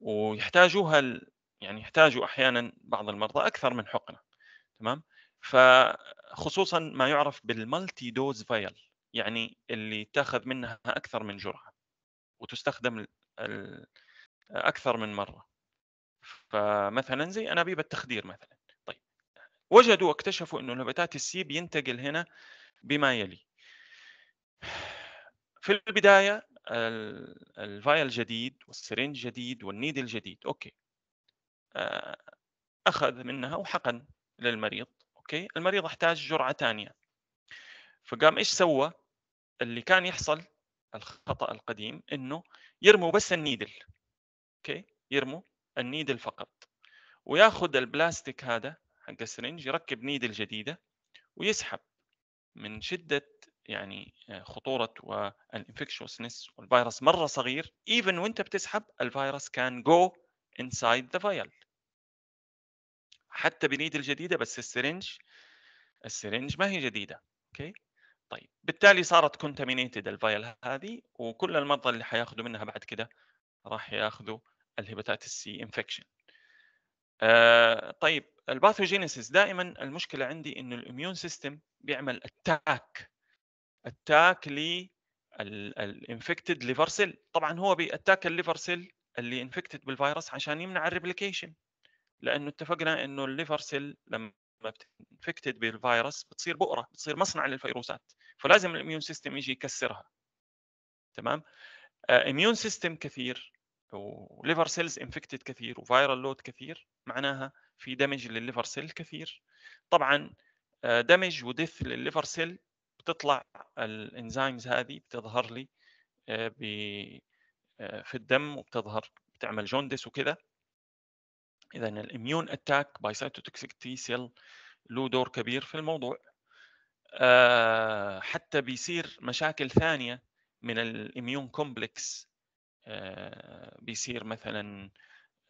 ويحتاجوها ال... يعني يحتاجوا احيانا بعض المرضى اكثر من حقنه تمام فخصوصا ما يعرف بالمالتي دوز فايل يعني اللي تاخذ منها اكثر من جرعه وتستخدم اكثر من مره فمثلا زي انابيب التخدير مثلا وجدوا واكتشفوا انه نباتات السي بينتقل هنا بما يلي في البداية الفايل جديد والسرنج جديد والنيدل جديد أوكي آه، أخذ منها وحقن للمريض أوكي المريض احتاج جرعة ثانية فقام إيش سوى اللي كان يحصل الخطأ القديم إنه يرموا بس النيدل أوكي يرموا النيدل فقط وياخذ البلاستيك هذا حق السرنج يركب نيدل جديده ويسحب من شده يعني آه، خطوره والانفكشوسنس والفيروس مره صغير ايفن وانت بتسحب الفيروس كان جو انسايد ذا فايل حتى بنيد الجديدة بس السرنج السرنج ما هي جديده اوكي طيب بالتالي صارت كونتامينيتد الفايل هذه وكل المرضى اللي حياخذوا منها بعد كده راح ياخذوا الهيباتيتس سي انفكشن آه، طيب الباثوجينيسيس دائما المشكله عندي انه الاميون سيستم بيعمل اتاك اتاك للانفكتد ليفر سيل طبعا هو بياتاك الليفر سيل اللي انفكتد بالفيروس عشان يمنع الريبليكيشن لانه اتفقنا انه الليفر سيل لما بتنفكتد بالفيروس بتصير بؤره بتصير مصنع للفيروسات فلازم الاميون سيستم يجي يكسرها تمام آه، اميون سيستم كثير وليفر سيلز انفكتد كثير وفيرال لود كثير معناها في دمج للليفر سيل كثير طبعا دمج ودث للليفر سيل بتطلع الانزيمز هذه بتظهر لي آه، آه، في الدم وبتظهر بتعمل جوندس وكذا اذا الاميون اتاك باي سايتوتوكسيك تي سيل له دور كبير في الموضوع آه، حتى بيصير مشاكل ثانيه من الاميون كومبلكس بيصير مثلا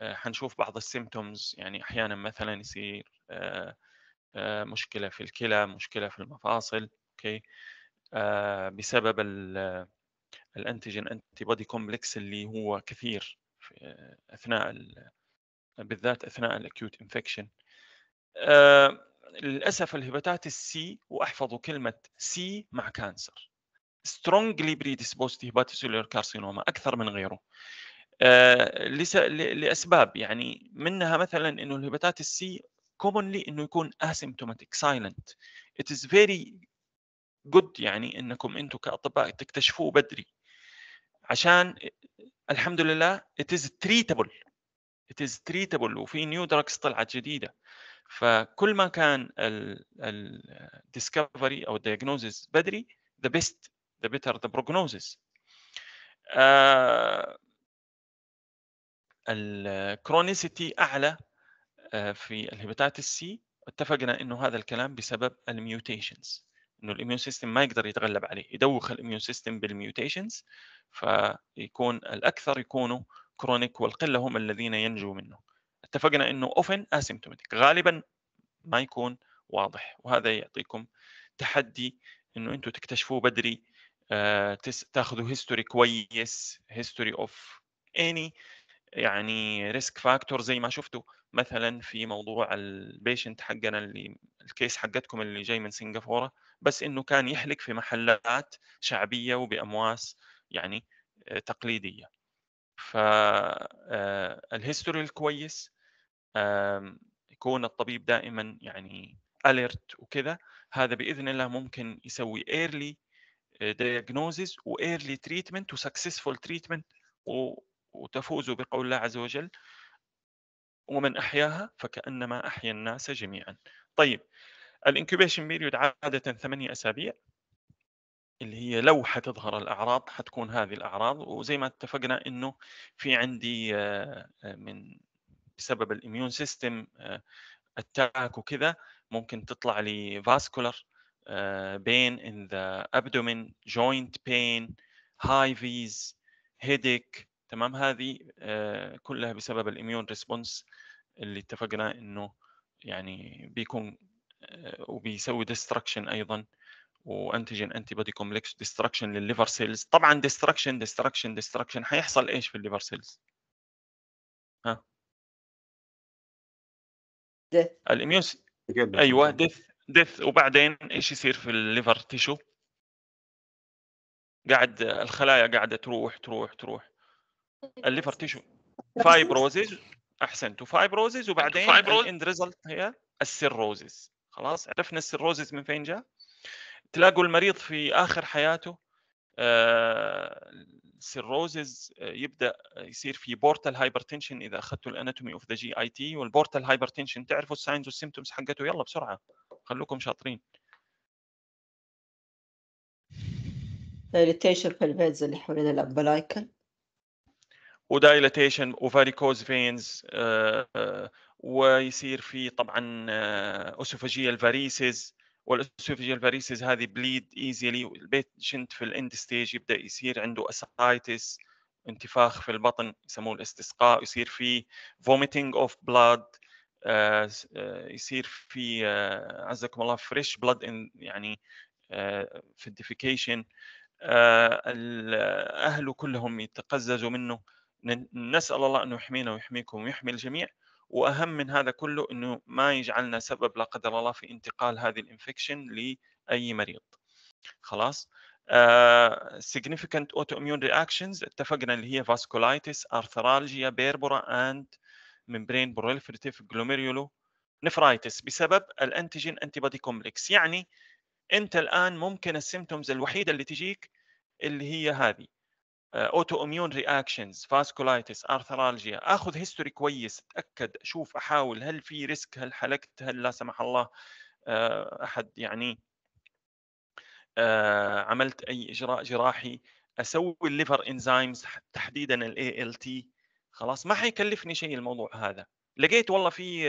آه، حنشوف بعض السيمتومز يعني احيانا مثلا يصير آه، آه، مشكله في الكلى مشكله في المفاصل اوكي بسبب الانتيجين انتي بودي كومبلكس اللي هو كثير اثناء بالذات اثناء الاكيوت انفكشن للاسف الهيباتيتس سي واحفظوا كلمه سي مع كانسر strongly predisposed هيباتوسيلولر كارسينوما اكثر من غيره آه، لاسباب يعني منها مثلا انه الهبتات السي commonly انه يكون asymptomatic silent it is very good يعني انكم انتم كاطباء تكتشفوه بدري عشان الحمد لله it is treatable it is treatable وفي نيو دراكس طلعت جديده فكل ما كان الديسكفري او الدياجنوزز بدري the best the better the prognosis آه، الكرونيسيتي اعلى آه، في الهيباتيتس سي اتفقنا انه هذا الكلام بسبب الميوتيشنز انه الاميون سيستم ما يقدر يتغلب عليه يدوخ الاميون سيستم بالميوتيشنز فيكون الاكثر يكونوا كرونيك والقله هم الذين ينجو منه اتفقنا انه اوفن اسيمتوماتيك غالبا ما يكون واضح وهذا يعطيكم تحدي انه انتم تكتشفوه بدري آه، تاخذوا هيستوري كويس هيستوري اوف اني يعني ريسك فاكتور زي ما شفتوا مثلا في موضوع البيشنت حقنا اللي الكيس حقتكم اللي جاي من سنغافوره بس انه كان يحلق في محلات شعبيه وبامواس يعني آه، تقليديه فالهيستوري آه، الكويس يكون الطبيب دائما يعني اليرت وكذا هذا باذن الله ممكن يسوي ايرلي دايجنوزز وايرلي تريتمنت وسكسسفول تريتمنت و وتفوز بقول الله عز وجل ومن أحياها فكأنما أحيا الناس جميعا طيب الانكوبيشن بيريود عادة ثمانية أسابيع اللي هي لو حتظهر الأعراض حتكون هذه الأعراض وزي ما اتفقنا أنه في عندي آه، من بسبب الإميون سيستم التاك آه، وكذا ممكن تطلع لي فاسكولار آه، بين ان ذا ابدومين جوينت بين هاي فيز هيديك تمام هذه آه، كلها بسبب الاميون ريسبونس اللي اتفقنا انه يعني بيكون آه، وبيسوي ديستركشن ايضا وانتيجين انتي بودي كومبلكس ديستركشن للليفر سيلز طبعا ديستركشن ديستركشن ديستركشن هيحصل ايش في الليفر سيلز ها الاميون ايوه ديث ديث وبعدين ايش يصير في الليفر تيشو قاعد الخلايا قاعده تروح تروح تروح الليفر تيشو فايبروزز احسنت فايبروزز وبعدين الاند ريزلت هي السيروزز خلاص عرفنا السيروزز من فين جاء تلاقوا المريض في اخر حياته آه، السيروزز آه، يبدا يصير في بورتال هايبرتنشن اذا اخذتوا الاناتومي اوف ذا جي اي تي والبورتال هايبرتنشن تعرفوا الساينز والسيمتومز حقته يلا بسرعه خلوكم شاطرين الريتيشن في الفيز اللي حوالين الابلايكن ودايلاتيشن وفاريكوز فينز آه، آه، ويصير في طبعا اسوفاجيال آه، فاريسز والاسوفاجيال فاريسز هذه بليد ايزيلي البيشنت في الاند ستيج يبدا يصير عنده اسايتس انتفاخ في البطن يسموه الاستسقاء يصير في فوميتنج اوف بلاد يصير في عزكم الله فريش بلاد يعني في الديفيكيشن اهله كلهم يتقززوا منه نسال الله انه يحمينا ويحميكم ويحمي الجميع واهم من هذا كله انه ما يجعلنا سبب لا قدر الله في انتقال هذه الانفكشن لاي مريض خلاص uh, significant autoimmune reactions اتفقنا اللي هي vasculitis, arthralgia, berbera and membrane proliferative glomerulonephritis بسبب الانتيجين انتي بادي كومبلكس يعني انت الان ممكن السيمتومز الوحيده اللي تجيك اللي هي هذه آه، اوتو اميون رياكشنز فاسكولايتس ارثرالجيا اخذ هيستوري كويس اتاكد اشوف احاول هل في ريسك هل حلقت هل لا سمح الله آه، احد يعني آه، عملت اي اجراء جراحي اسوي الليفر انزيمز تحديدا الاي ال تي خلاص ما حيكلفني شيء الموضوع هذا لقيت والله في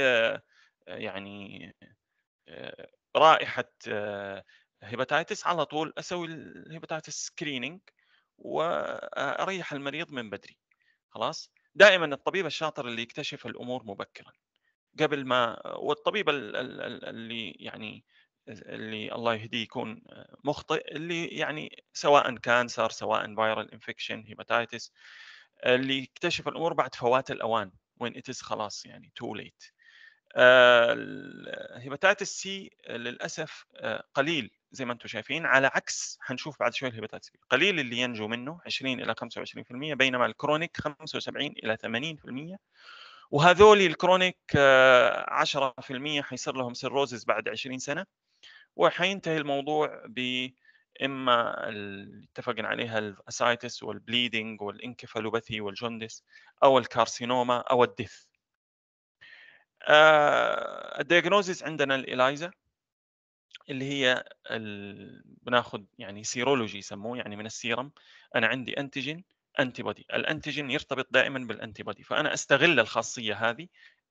يعني رائحه هيباتيتس على طول اسوي الهيباتايتس سكريننج واريح المريض من بدري خلاص دائما الطبيب الشاطر اللي يكتشف الامور مبكرا قبل ما والطبيب اللي يعني اللي الله يهديه يكون مخطئ اللي يعني سواء كانسر سواء فايرال انفكشن هيباتايتس اللي يكتشف الامور بعد فوات الاوان وين اتس خلاص يعني تو ليت هيباتايتس سي للاسف آه، قليل زي ما انتم شايفين على عكس حنشوف بعد شوي الهيباتايتس بي قليل اللي ينجو منه 20 الى 25% بينما الكرونيك 75 الى 80% وهذول الكرونيك 10% آه، حيصير لهم سيروزز بعد 20 سنه وحينتهي الموضوع ب اما اللي اتفقنا عليها الاسايتس والبليدنج والانكفالوباثي والجندس او الكارسينوما او الدث آه، الدياجنوزز عندنا الاليزا اللي هي ال... بناخذ يعني سيرولوجي يسموه يعني من السيرم انا عندي انتيجين انتي الانتيجين يرتبط دائما بالانتي فانا استغل الخاصيه هذه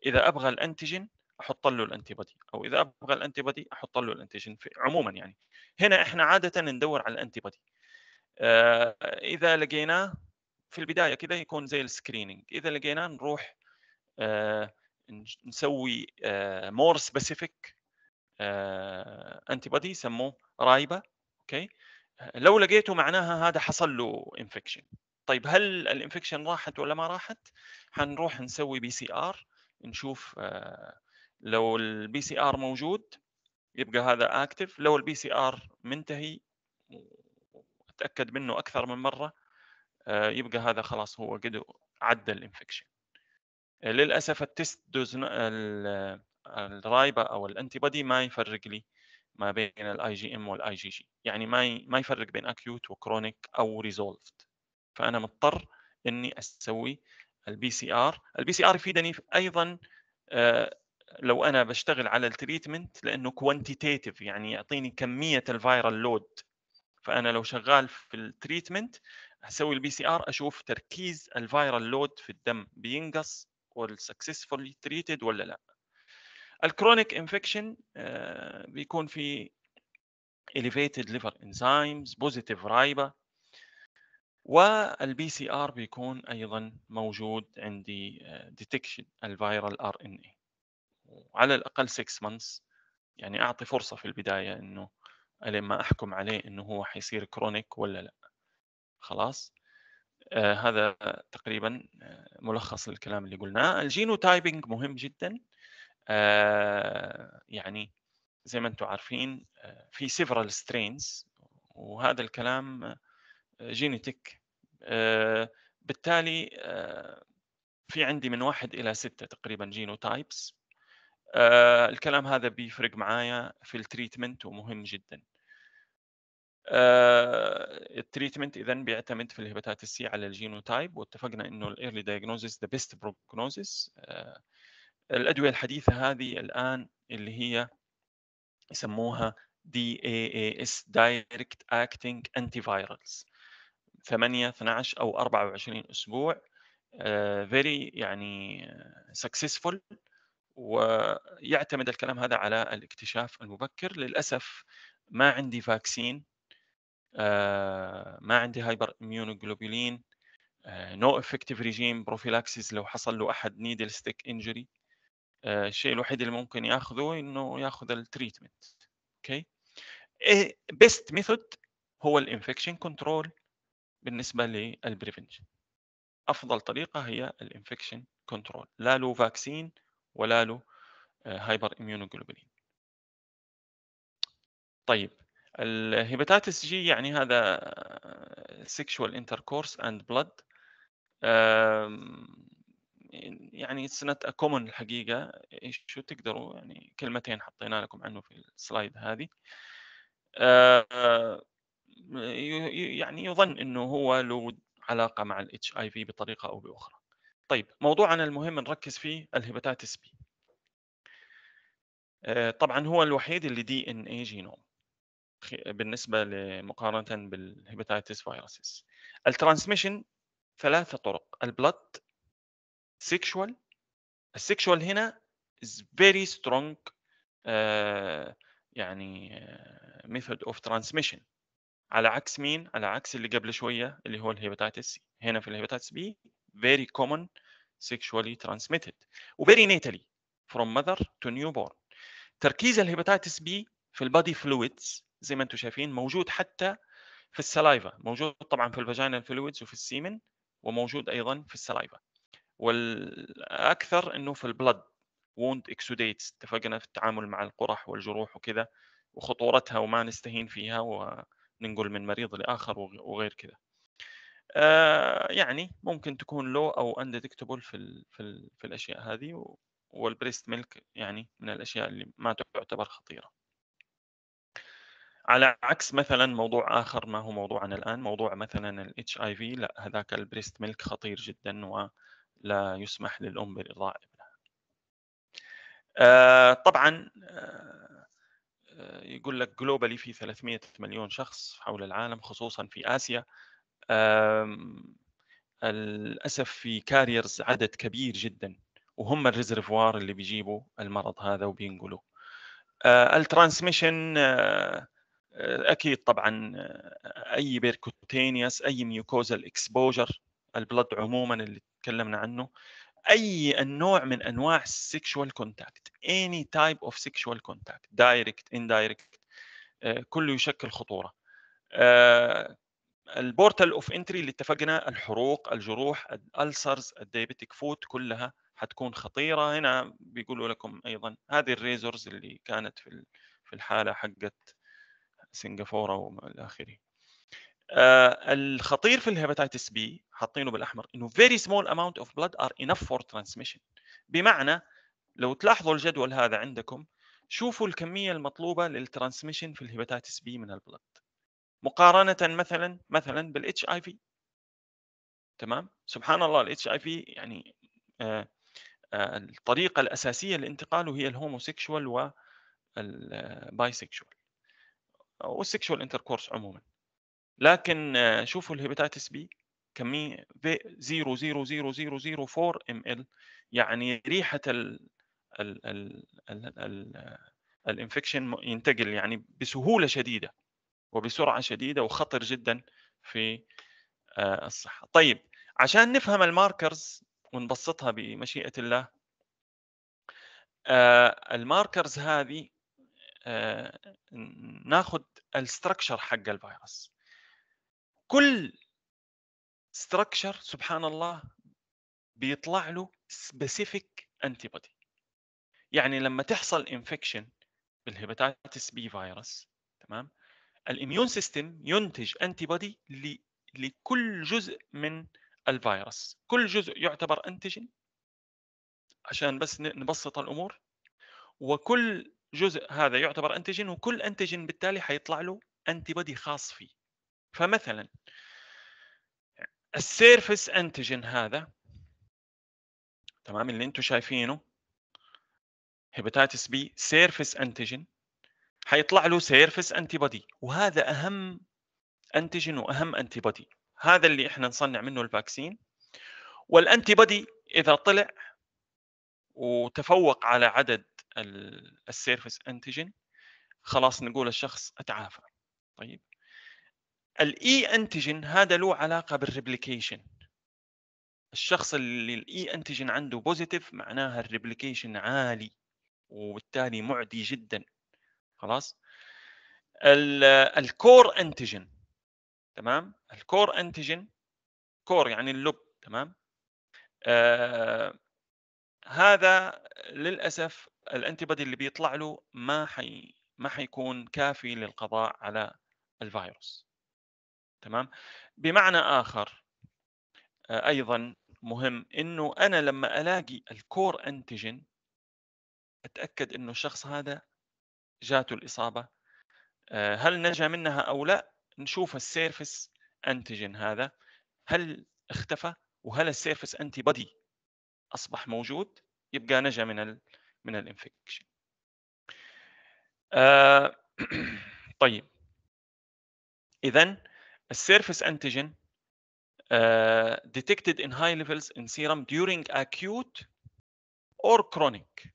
اذا ابغى الانتيجين احط له الانتي او اذا ابغى الانتي احط له الانتيجين عموما يعني هنا احنا عاده ندور على الانتي آه اذا لقيناه في البدايه كذا يكون زي السكريننج اذا لقيناه نروح آه نسوي مور آه، سبيسيفيك انتي آه، بودي سموه رايبه اوكي آه، لو لقيته معناها هذا حصل له انفكشن طيب هل الانفكشن راحت ولا ما راحت حنروح نسوي بي سي ار نشوف آه، لو البي سي ار موجود يبقى هذا اكتف لو البي سي ار منتهي اتاكد منه اكثر من مره يبقى هذا خلاص هو قد عدى الانفكشن للاسف التست دوز الرايبه او الانتي بودي ما يفرق لي ما بين الاي جي ام والاي جي جي يعني ما ما يفرق بين اكيوت وكرونيك او ريزولفد فانا مضطر اني اسوي البي سي ار البي سي ار يفيدني ايضا آه، لو انا بشتغل على التريتمنت لانه كوانتيتيف يعني يعطيني كميه الفيرال لود فانا لو شغال في التريتمنت اسوي البي سي ار اشوف تركيز الفيرال لود في الدم بينقص والسكسسفولي تريتد ولا لا الكرونيك انفكشن آه، بيكون في elevated liver enzymes positive رايبه والبي سي ار بيكون ايضا موجود عندي ديتكشن الفيرال ار ان اي وعلى الاقل 6 months يعني اعطي فرصه في البدايه انه لما احكم عليه انه هو حيصير كرونيك ولا لا خلاص آه هذا تقريبا آه، ملخص الكلام اللي قلناه الجينو تايبنج مهم جدا آه، يعني زي ما انتم عارفين آه، في سيفرال سترينز وهذا الكلام جينيتك آه، بالتالي في عندي من واحد الى سته تقريبا جينوتايبس الكلام هذا بيفرق معايا في التريتمنت ومهم جدا التريتمنت اذا بيعتمد في الهباتات السي على الجينوتايب واتفقنا انه الايرلي دايجنوزيس ذا بيست بروجنوزيس الادويه الحديثه هذه الان اللي هي يسموها DAAs Direct Acting Antivirals 8 12 او 24 اسبوع فيري آه، uh, يعني سكسسفول ويعتمد الكلام هذا على الاكتشاف المبكر للاسف ما عندي فاكسين آه، uh, ما عندي هايبر اميونوجلوبولين نو افكتيف ريجيم بروفيلاكسيس لو حصل له احد نيدل ستيك انجري آه، الشيء الوحيد اللي ممكن ياخذه انه ياخذ التريتمنت اوكي بيست ميثود هو الانفكشن كنترول بالنسبه للبريفنشن افضل طريقه هي الانفكشن كنترول لا له فاكسين ولا له هايبر آه، اميونوجلوبولين طيب الهيباتاتس جي يعني هذا سيكشوال انتركورس اند بلد يعني سنة اكومن الحقيقة شو تقدروا يعني كلمتين حطينا لكم عنه في السلايد هذه آه، يعني يظن انه هو له علاقة مع الاتش اي في بطريقة او باخرى طيب موضوعنا المهم نركز فيه الهيباتاتس بي آه، طبعا هو الوحيد اللي دي ان اي جينوم بالنسبة مقارنة بالهيباتاتس فيروسز الترانسميشن ثلاثة طرق البلد sexual السيكشوال هنا is very strong uh, يعني آه، method of transmission على عكس مين على عكس اللي قبل شويه اللي هو الهيباتيتس سي هنا في الهيباتيتس بي very common sexually transmitted وبريناتالي from mother to newborn تركيز الهيباتيتس بي في البادي فلويدز زي ما انتم شايفين موجود حتى في السلايفا موجود طبعا في الفاجينال فلويدز وفي السيمن وموجود ايضا في السلايفا والاكثر انه في البلد ووند اكسوديتس اتفقنا في التعامل مع القرح والجروح وكذا وخطورتها وما نستهين فيها وننقل من مريض لاخر وغير كذا آه يعني ممكن تكون لو او انديتكتبل في الـ في, الـ في الاشياء هذه والبريست ميلك يعني من الاشياء اللي ما تعتبر خطيره على عكس مثلا موضوع اخر ما هو موضوعنا الان موضوع مثلا الاتش اي في لا هذاك البريست ميلك خطير جدا لا يسمح للأم بإرضاع ابنها آه، طبعا آه، آه، يقول لك جلوبالي في 300 مليون شخص حول العالم خصوصا في آسيا للأسف في كاريرز عدد كبير جدا وهم الريزرفوار اللي بيجيبوا المرض هذا وبينقلوه الترانسميشن اكيد طبعا اي بيركوتينيوس اي ميوكوزال اكسبوجر البلد عموما اللي تكلمنا عنه اي نوع من انواع السكشوال كونتاكت اني تايب اوف سكشوال كونتاكت دايركت اندايركت كله يشكل خطوره البورتال اوف انتري اللي اتفقنا الحروق الجروح الالسرز الديابيتيك فوت كلها حتكون خطيره هنا بيقولوا لكم ايضا هذه الريزورز اللي كانت في في الحاله حقت سنغافوره الى اخره آه الخطير في الهيباتيتس بي حاطينه بالاحمر انه very small amount of blood are enough for transmission بمعنى لو تلاحظوا الجدول هذا عندكم شوفوا الكميه المطلوبه للترانسميشن في الهيباتيتس بي من البلد مقارنه مثلا مثلا بالاتش اي في تمام سبحان الله الاتش اي في يعني آه آه الطريقه الاساسيه لانتقاله هي الهوموسيكشوال والبايسيكشوال والسيكشوال انتركورس عموما لكن آه، شوفوا الهيباتيتس بي كمية ام ال يعني ريحة ال ال ال ال ال آه، الانفكشن ينتقل يعني بسهولة شديدة وبسرعة شديدة وخطر جدا في آه، الصحة طيب عشان نفهم الماركرز ونبسطها بمشيئة الله الماركرز هذه ناخذ الستركشر حق الفيروس كل ستراكشر سبحان الله بيطلع له سبيسيفيك انتي بودي يعني لما تحصل انفكشن بالهيباتيتس بي فيروس تمام الاميون سيستم ينتج انتي بودي لكل جزء من الفيروس كل جزء يعتبر انتيجين عشان بس نبسط الامور وكل جزء هذا يعتبر انتيجين وكل انتيجين بالتالي حيطلع له انتي بودي خاص فيه فمثلا السيرفس انتجن هذا تمام اللي انتم شايفينه هيباتيتس بي سيرفس انتجن حيطلع له سيرفس انتي بودي وهذا اهم انتجن واهم انتي بودي هذا اللي احنا نصنع منه الفاكسين والانتي بودي اذا طلع وتفوق على عدد السيرفس انتيجين خلاص نقول الشخص اتعافى طيب الاي انتيجين هذا له علاقه بالريبليكيشن الشخص اللي الاي انتيجين عنده بوزيتيف معناها الريبليكيشن عالي وبالتالي معدي جدا خلاص الكور انتيجين تمام الكور انتيجين كور يعني اللب تمام آه هذا للاسف الانتيبادي اللي بيطلع له ما حي ما حيكون كافي للقضاء على الفيروس تمام بمعنى اخر آه، ايضا مهم انه انا لما الاقي الكور انتيجين اتاكد انه الشخص هذا جاته الاصابه آه، هل نجا منها او لا نشوف السيرفس انتيجين هذا هل اختفى وهل السيرفس انتي بودي اصبح موجود يبقى نجا من الـ من الانفكشن آه، طيب اذا السيرفس انتيجين uh, detected in high levels in serum during acute or chronic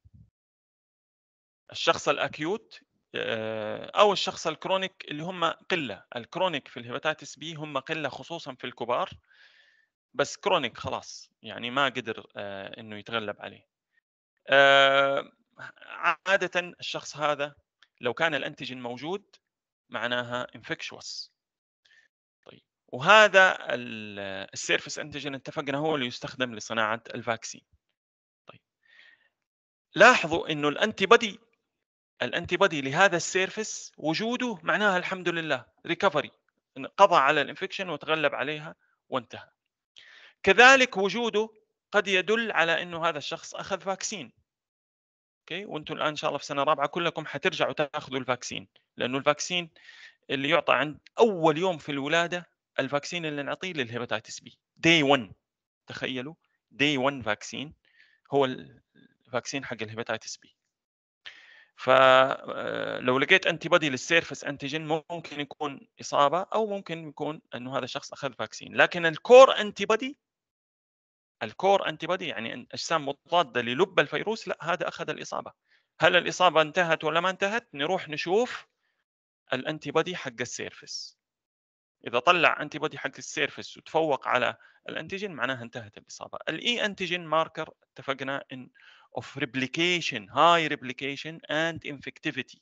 الشخص الاكيوت uh, او الشخص الكرونيك اللي هم قله الكرونيك في الهيباتيتس بي هم قله خصوصا في الكبار بس كرونيك خلاص يعني ما قدر uh, انه يتغلب عليه عاده الشخص هذا لو كان الانتيجين موجود معناها infectious وهذا السيرفس انتجن اتفقنا هو اللي يستخدم لصناعه الفاكسين طيب لاحظوا انه الانتي بودي الانتي بودي لهذا السيرفس وجوده معناها الحمد لله ريكفري قضى على الانفكشن وتغلب عليها وانتهى كذلك وجوده قد يدل على انه هذا الشخص اخذ فاكسين اوكي وانتم الان ان شاء الله في سنه رابعه كلكم حترجعوا تاخذوا الفاكسين لانه الفاكسين اللي يعطى عند اول يوم في الولاده الفاكسين اللي نعطيه للهيباتيتس بي دي 1 تخيلوا دي 1 فاكسين هو الفاكسين حق الهيباتيتس بي فلو آه، لقيت انتي بودي للسيرفس انتيجين ممكن يكون اصابه او ممكن يكون انه هذا الشخص اخذ فاكسين لكن الكور انتي بودي الكور انتي بودي يعني اجسام مضاده للب الفيروس لا هذا اخذ الاصابه هل الاصابه انتهت ولا ما انتهت نروح نشوف الانتي بودي حق السيرفس اذا طلع انتي بودي حق السيرفس وتفوق على الانتيجين معناها انتهت الاصابه الاي انتيجين ماركر اتفقنا ان اوف ريبليكيشن هاي ريبليكيشن اند انفكتيفيتي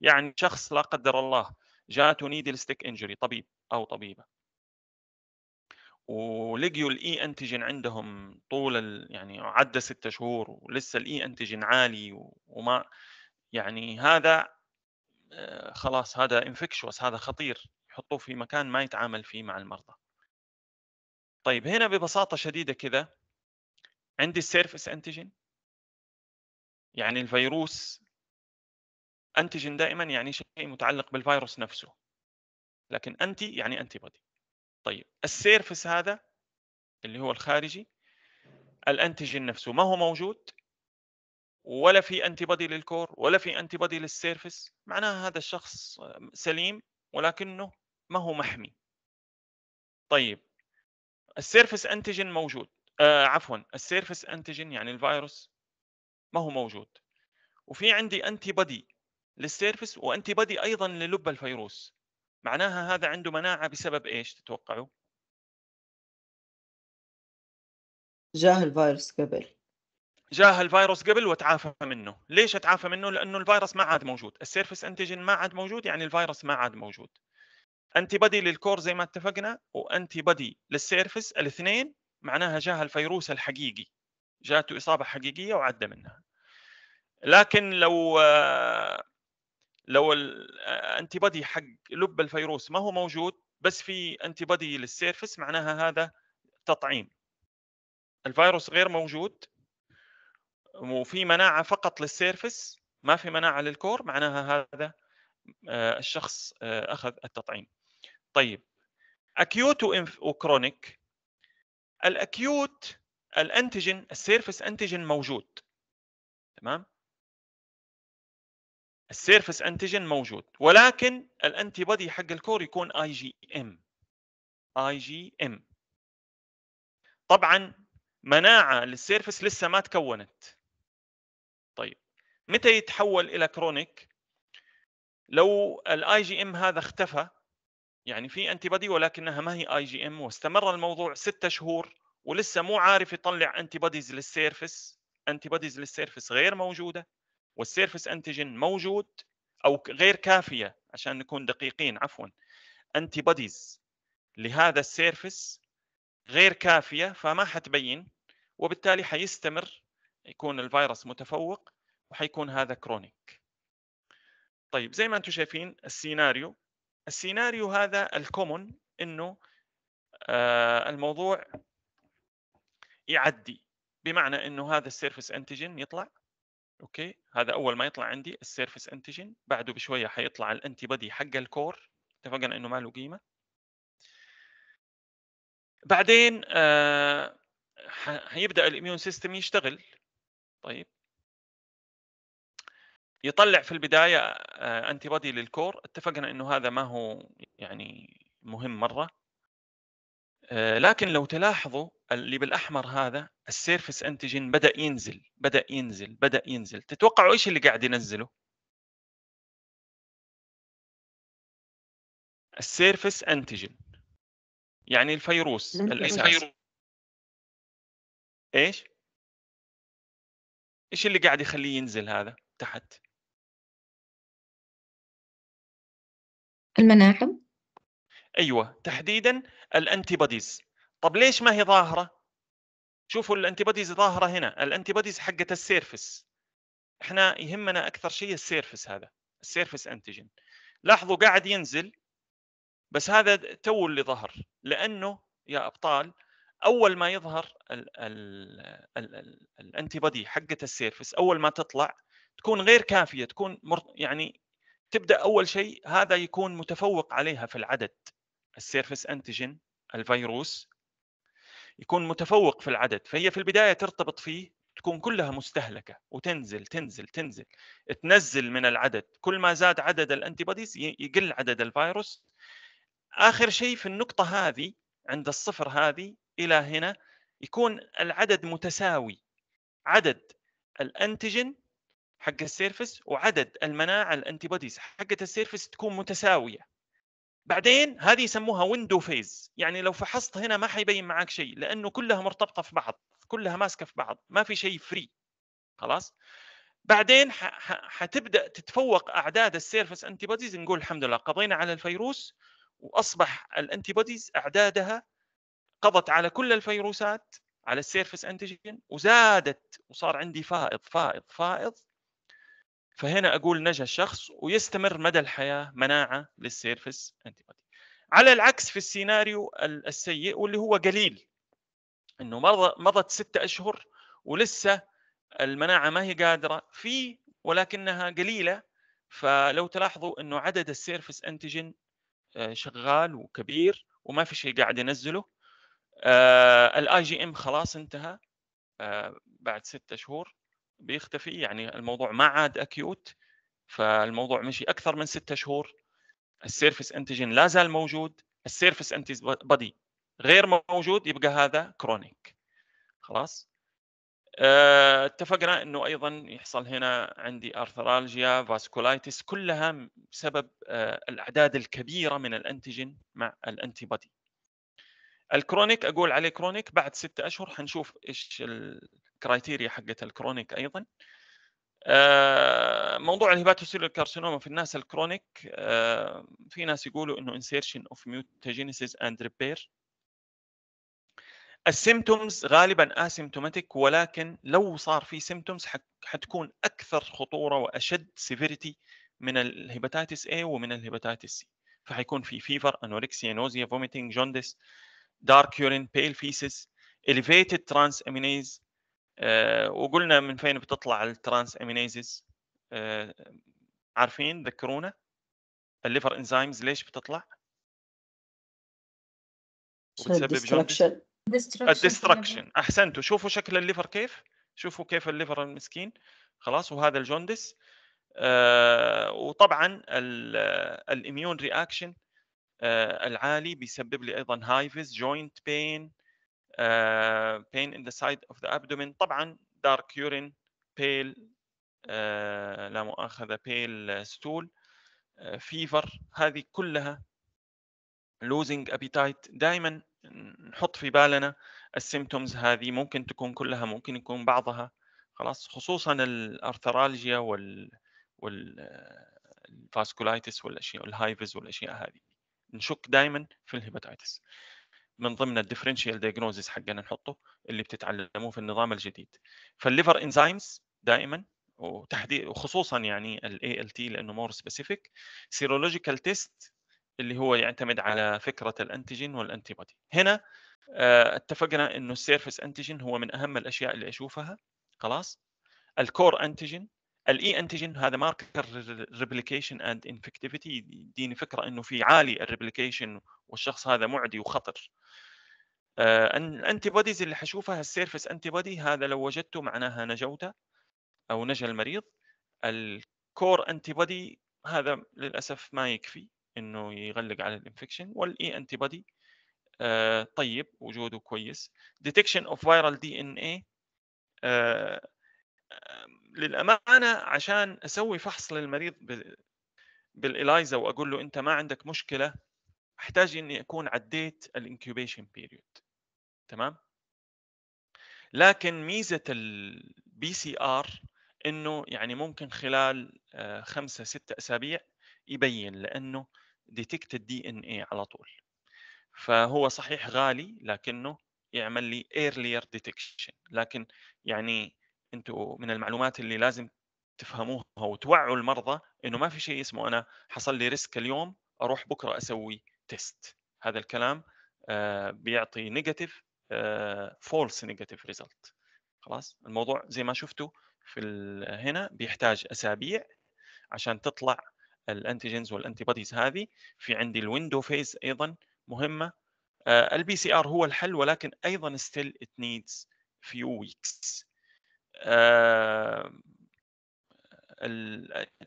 يعني شخص لا قدر الله جاته نيدل ستيك انجري طبيب او طبيبه ولقيوا الاي انتيجين عندهم طول يعني عدى ستة شهور ولسه الاي انتيجين عالي وما يعني هذا آه، خلاص هذا انفكشوس هذا خطير حطوه في مكان ما يتعامل فيه مع المرضى طيب هنا ببساطة شديدة كذا عندي السيرفس انتيجين يعني الفيروس انتيجين دائما يعني شيء متعلق بالفيروس نفسه لكن انتي يعني انتي بودي طيب السيرفس هذا اللي هو الخارجي الانتيجين نفسه ما هو موجود ولا في انتي بودي للكور ولا في انتي بودي للسيرفس معناها هذا الشخص سليم ولكنه ما هو محمي طيب السيرفس انتيجين موجود آه عفوا السيرفس انتيجين يعني الفيروس ما هو موجود وفي عندي انتي بودي للسيرفس وانتي بودي ايضا للب الفيروس معناها هذا عنده مناعه بسبب ايش تتوقعوا جاه الفيروس قبل جاه الفيروس قبل وتعافى منه ليش اتعافى منه لانه الفيروس ما عاد موجود السيرفس انتيجين ما عاد موجود يعني الفيروس ما عاد موجود انتي بادي للكور زي ما اتفقنا وانتي بادي للسيرفس الاثنين معناها جاها الفيروس الحقيقي جاته اصابه حقيقيه وعدى منها لكن لو آه، لو الانتي آه، بادي حق لب الفيروس ما هو موجود بس في انتي بادي للسيرفس معناها هذا تطعيم الفيروس غير موجود وفي مناعه فقط للسيرفس ما في مناعه للكور معناها هذا آه، الشخص اخذ التطعيم طيب اكيوت وكرونيك الاكيوت الانتيجين السيرفس انتيجين موجود تمام السيرفس انتيجين موجود ولكن الانتي بودي حق الكور يكون اي جي ام اي جي ام طبعا مناعه للسيرفس لسه ما تكونت طيب متى يتحول الى كرونيك لو الاي جي ام هذا اختفى يعني في انتي بادي ولكنها ما هي اي جي ام واستمر الموضوع ستة شهور ولسه مو عارف يطلع انتي باديز للسيرفس انتي باديز للسيرفس غير موجوده والسيرفس انتيجين موجود او غير كافيه عشان نكون دقيقين عفوا انتي باديز لهذا السيرفس غير كافيه فما حتبين وبالتالي حيستمر يكون الفيروس متفوق وحيكون هذا كرونيك طيب زي ما انتم شايفين السيناريو السيناريو هذا الكومون انه آه، الموضوع يعدي بمعنى انه هذا السيرفس انتيجين يطلع اوكي هذا اول ما يطلع عندي السيرفس انتيجين بعده بشويه حيطلع الانتي بودي حق الكور اتفقنا انه ما له قيمه بعدين آه حيبدا الاميون سيستم يشتغل طيب يطلع في البدايه انتي آه، بودي للكور اتفقنا انه هذا ما هو يعني مهم مره آه، لكن لو تلاحظوا اللي بالاحمر هذا السيرفس انتيجين بدا ينزل بدا ينزل بدا ينزل تتوقعوا ايش اللي قاعد ينزله السيرفس انتيجين يعني الفيروس الاساس ايش ايش اللي قاعد يخليه ينزل هذا تحت المناعم ايوه تحديدا الانتي بوديز طب ليش ما هي ظاهره شوفوا الانتي بوديز ظاهره هنا الانتي بوديز السيرفس احنا يهمنا اكثر شيء السيرفس هذا السيرفس انتيجين لاحظوا قاعد ينزل بس هذا تو اللي ظهر لانه يا ابطال اول ما يظهر الانتي بودي حقه السيرفس اول ما تطلع تكون غير كافيه تكون يعني تبدا اول شيء هذا يكون متفوق عليها في العدد السيرفس انتيجين الفيروس يكون متفوق في العدد فهي في البدايه ترتبط فيه تكون كلها مستهلكه وتنزل تنزل تنزل تنزل من العدد كل ما زاد عدد الانتي يقل عدد الفيروس اخر شيء في النقطه هذه عند الصفر هذه الى هنا يكون العدد متساوي عدد الانتيجين حق السيرفس وعدد المناعه الانتي بوديز حقه السيرفس تكون متساويه بعدين هذه يسموها ويندو فيز يعني لو فحصت هنا ما حيبين معك شيء لانه كلها مرتبطه في بعض كلها ماسكه في بعض ما في شيء فري خلاص بعدين حتبدا تتفوق اعداد السيرفس انتي بوديز نقول الحمد لله قضينا على الفيروس واصبح الانتي بوديز اعدادها قضت على كل الفيروسات على السيرفس انتيجين وزادت وصار عندي فائض فائض فائض فهنا اقول نجا الشخص ويستمر مدى الحياه مناعه للسيرفس انتي على العكس في السيناريو السيء واللي هو قليل انه مضت ستة اشهر ولسه المناعه ما هي قادره في ولكنها قليله فلو تلاحظوا انه عدد السيرفس انتيجين آه، شغال وكبير وما في شيء قاعد ينزله الاي جي ام خلاص انتهى آه، بعد ستة شهور بيختفي يعني الموضوع ما عاد اكيوت فالموضوع مشي اكثر من ستة شهور السيرفس انتيجين لا زال موجود السيرفس انتي بادي غير موجود يبقى هذا كرونيك خلاص آه، اتفقنا انه ايضا يحصل هنا عندي ارثرالجيا فاسكولايتس كلها بسبب آه، الاعداد الكبيره من الانتيجين مع الانتي بادي الكرونيك اقول عليه كرونيك بعد ستة اشهر حنشوف ايش الكرايتيريا حقت الكرونيك ايضا آه، موضوع الهباتوسيل كارسينوما في الناس الكرونيك آه، في ناس يقولوا انه انسيرشن اوف ميوتاجينيسيس اند ريبير السيمتومز غالبا اسيمتوماتيك ولكن لو صار في سيمتومز حتكون اكثر خطوره واشد سيفيريتي من الهيباتيتس A ومن الهيباتيتس C فحيكون في فيفر انوركسيا نوزيا فوميتنج جوندس دارك يورين بيل فيسز elevated ترانس امينيز آه، وقلنا من فين بتطلع الترانس امينيزز uh, آه، عارفين ذكرونا الليفر انزيمز ليش بتطلع؟ وتسبب الدستركشن احسنتوا شوفوا شكل الليفر كيف شوفوا كيف الليفر المسكين خلاص وهذا الجوندس آه وطبعا الاميون آه، رياكشن آه، العالي بيسبب لي ايضا هايفز جوينت بين بين ان ذا سايد اوف ذا ابدومين طبعا دارك يورين بيل لا مؤاخذه بيل ستول فيفر هذه كلها لوزنج ابيتايت دائما نحط في بالنا السيمتومز هذه ممكن تكون كلها ممكن يكون بعضها خلاص خصوصا الارثرالجيا وال والفاسكولايتس آه، والاشياء الهايفز والاشياء هذه نشك دائما في الهيباتايتس من ضمن الديفرنشال دايجنوزيس حقنا نحطه اللي بتتعلموه في النظام الجديد فالليفر انزيمز دائما وتحديد وخصوصا يعني الاي ال تي لانه مور سبيسيفيك سيرولوجيكال تيست اللي هو يعتمد على فكره الانتيجين والانتي بودي هنا آه، اتفقنا انه السيرفس انتيجين هو من اهم الاشياء اللي اشوفها خلاص الكور انتيجين الاي انتيجين هذا ماركر ريبليكيشن اند انفكتيفيتي يديني فكره انه في عالي الريبليكيشن والشخص هذا معدي وخطر الانتي آه، بوديز اللي حشوفها السيرفس انتي بودي هذا لو وجدته معناها نجوته او نجا المريض الكور انتي بودي هذا للاسف ما يكفي انه يغلق على الانفكشن والاي انتي بودي طيب وجوده كويس ديتكشن اوف فايرال دي ان اي للامانه عشان اسوي فحص للمريض بالالايزا واقول له انت ما عندك مشكله احتاج اني اكون عديت الانكيوبيشن بيريود تمام لكن ميزه البي سي ار انه يعني ممكن خلال آه، خمسة ستة اسابيع يبين لانه ديتكت الدي ان اي على طول فهو صحيح غالي لكنه يعمل لي ايرلير ديتكشن لكن يعني انتم من المعلومات اللي لازم تفهموها وتوعوا المرضى انه ما في شيء اسمه انا حصل لي ريسك اليوم اروح بكره اسوي تيست هذا الكلام آه، بيعطي نيجاتيف فولس نيجاتيف ريزلت خلاص الموضوع زي ما شفتوا في هنا بيحتاج اسابيع عشان تطلع الانتيجنز والانتي بوديز هذه في عندي الويندو فيز ايضا مهمه البي سي ار هو الحل ولكن ايضا ستيل ات نيدز فيو ويكس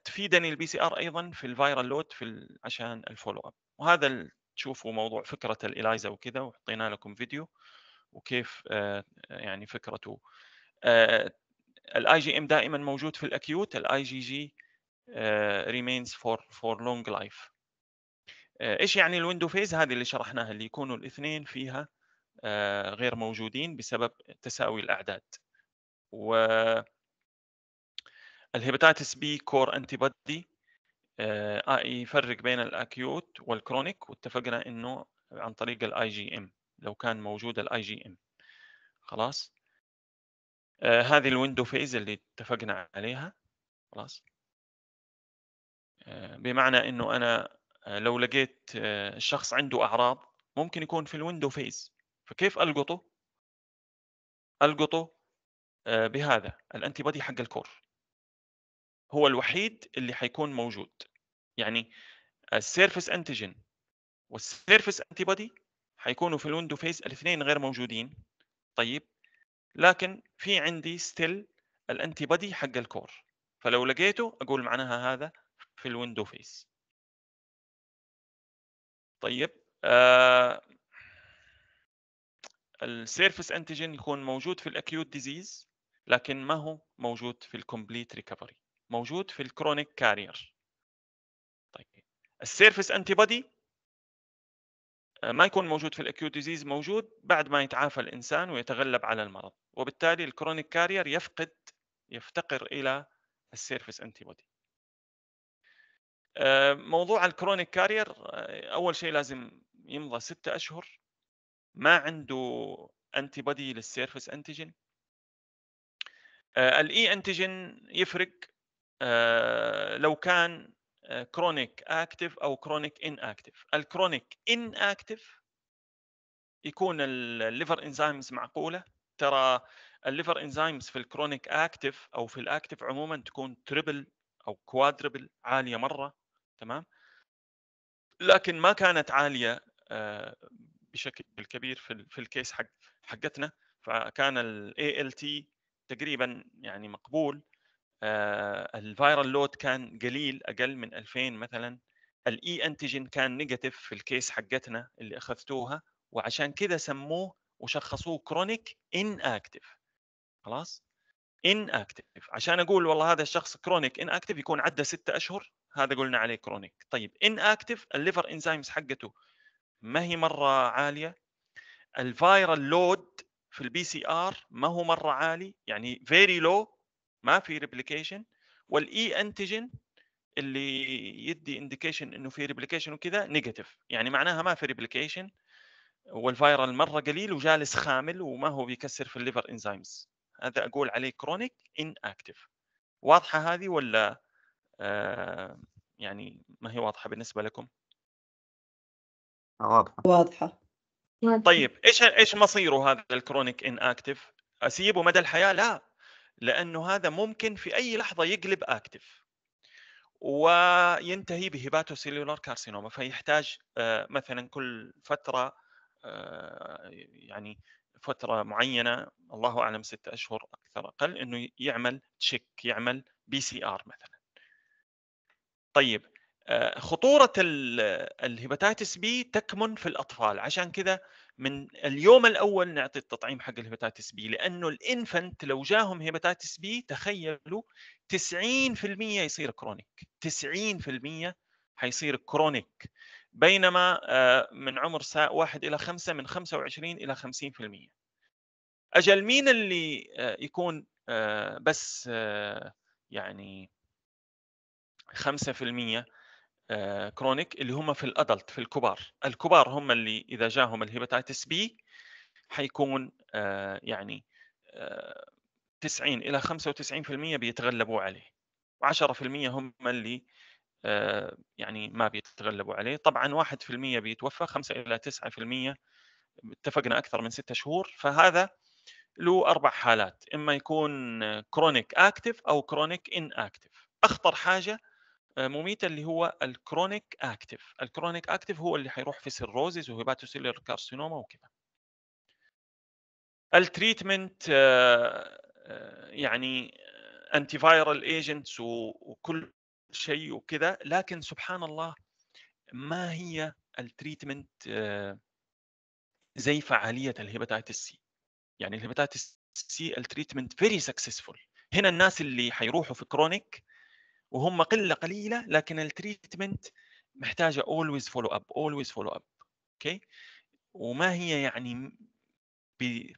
تفيدني آه، البي سي ار ايضا في الفايرال لود في عشان الفولو اب وهذا تشوفوا موضوع فكره الاليزا وكذا وحطينا لكم فيديو وكيف آه، يعني فكرته الاي جي ام دائما موجود في الاكيوت الاي جي جي ريمينز فور فور لونج لايف ايش يعني الويندو فيز هذه اللي شرحناها اللي يكونوا الاثنين فيها آه، غير موجودين بسبب تساوي الاعداد و الهيباتيتس بي كور انتي بادي آه،, آه يفرق بين الاكيوت والكرونيك واتفقنا انه عن طريق الاي جي ام لو كان موجود الاي جي ام خلاص آه هذه الويندو فيز اللي اتفقنا عليها خلاص آه بمعنى انه انا آه، لو لقيت الشخص آه، عنده اعراض ممكن يكون في الويندو فيز فكيف القطه القطه آه، بهذا الانتي بودي حق الكور هو الوحيد اللي حيكون موجود يعني السيرفس انتيجين والسيرفس انتي بودي حيكونوا في الويندو فيس الاثنين غير موجودين طيب لكن في عندي ستيل الانتي بودي حق الكور فلو لقيته اقول معناها هذا في الويندو فيس طيب آه السيرفس انتيجين يكون موجود في الاكيوت ديزيز لكن ما هو موجود في الكومبليت ريكفري موجود في الكرونيك كارير طيب السيرفس انتي بودي ما يكون موجود في الاكيوت ديزيز موجود بعد ما يتعافى الانسان ويتغلب على المرض وبالتالي الكرونيك كارير يفقد يفتقر الى السيرفس انتي بودي موضوع الكرونيك كارير آه، اول شيء لازم يمضى ستة اشهر ما عنده انتي بودي للسيرفس انتيجين آه، الاي انتيجين يفرق آه، لو كان كرونيك آه، اكتف او كرونيك ان اكتف الكرونيك ان اكتف يكون الليفر انزيمز معقوله ترى الليفر انزيمز في الكرونيك اكتف او في الاكتف عموما تكون تريبل او كوادربل عاليه مره تمام لكن ما كانت عاليه بشكل كبير في الكيس حق حقتنا فكان الاي ال تي تقريبا يعني مقبول آه، الفيرال لود كان قليل اقل من 2000 مثلا الاي انتيجين كان نيجاتيف في الكيس حقتنا اللي اخذتوها وعشان كذا سموه وشخصوه كرونيك ان اكتف خلاص ان اكتف عشان اقول والله هذا الشخص كرونيك ان اكتف يكون عدى ستة اشهر هذا قلنا عليه كرونيك طيب ان اكتف الليفر انزيمز حقته ما هي مره عاليه الفيرال لود في البي سي ار ما هو مره عالي يعني فيري لو ما في ريبليكيشن والاي انتيجن اللي يدي انديكيشن انه في ريبليكيشن وكذا نيجاتيف يعني معناها ما في ريبليكيشن والفيرال مره قليل وجالس خامل وما هو بيكسر في الليفر انزيمز هذا اقول عليه كرونيك ان اكتف واضحه هذه ولا آه يعني ما هي واضحه بالنسبه لكم واضحه واضحه طيب ايش ايش مصيره هذا الكرونيك ان اكتف؟ اسيبه مدى الحياه؟ لا لانه هذا ممكن في اي لحظه يقلب اكتف وينتهي بهباتو سيلولار كارسينوما فيحتاج آه، مثلا كل فتره آه، يعني فتره معينه الله اعلم ستة اشهر اكثر اقل انه يعمل تشيك يعمل بي سي ار مثلا طيب آه، خطورة الهيباتيتس بي تكمن في الأطفال عشان كذا من اليوم الأول نعطي التطعيم حق الهيباتيتس بي لأنه الإنفنت لو جاهم هيباتيتس بي تخيلوا 90% يصير كرونيك 90% حيصير كرونيك بينما آه، من عمر ساعة واحد إلى خمسة من 25 إلى 50% أجل مين اللي آه، يكون بس يعني 5% كرونيك آه، اللي هم في الادلت في الكبار الكبار هم اللي اذا جاهم الهيباتايتس بي حيكون آه، يعني 90 آه، الى 95% بيتغلبوا عليه و10% هم اللي يعني ما بيتغلبوا عليه طبعا 1% بيتوفى 5 الى 9% اتفقنا اكثر من 6 شهور فهذا له اربع حالات اما يكون كرونيك اكتف او كرونيك ان اكتف اخطر حاجه آه، مميته اللي هو الكرونيك اكتف الكرونيك اكتف هو اللي حيروح في سيروزيز وهيباتوسيلر كارسينوما وكذا التريتمنت يعني انتي فايرال ايجنتس وكل شيء وكذا لكن سبحان الله ما هي التريتمنت آه، زي فعاليه الهيباتيتس سي يعني الهيباتيتس سي التريتمنت فيري سكسسفول هنا الناس اللي حيروحوا في كرونيك وهم قله قليله لكن التريتمنت محتاجه اولويز فولو اب اولويز فولو اب اوكي وما هي يعني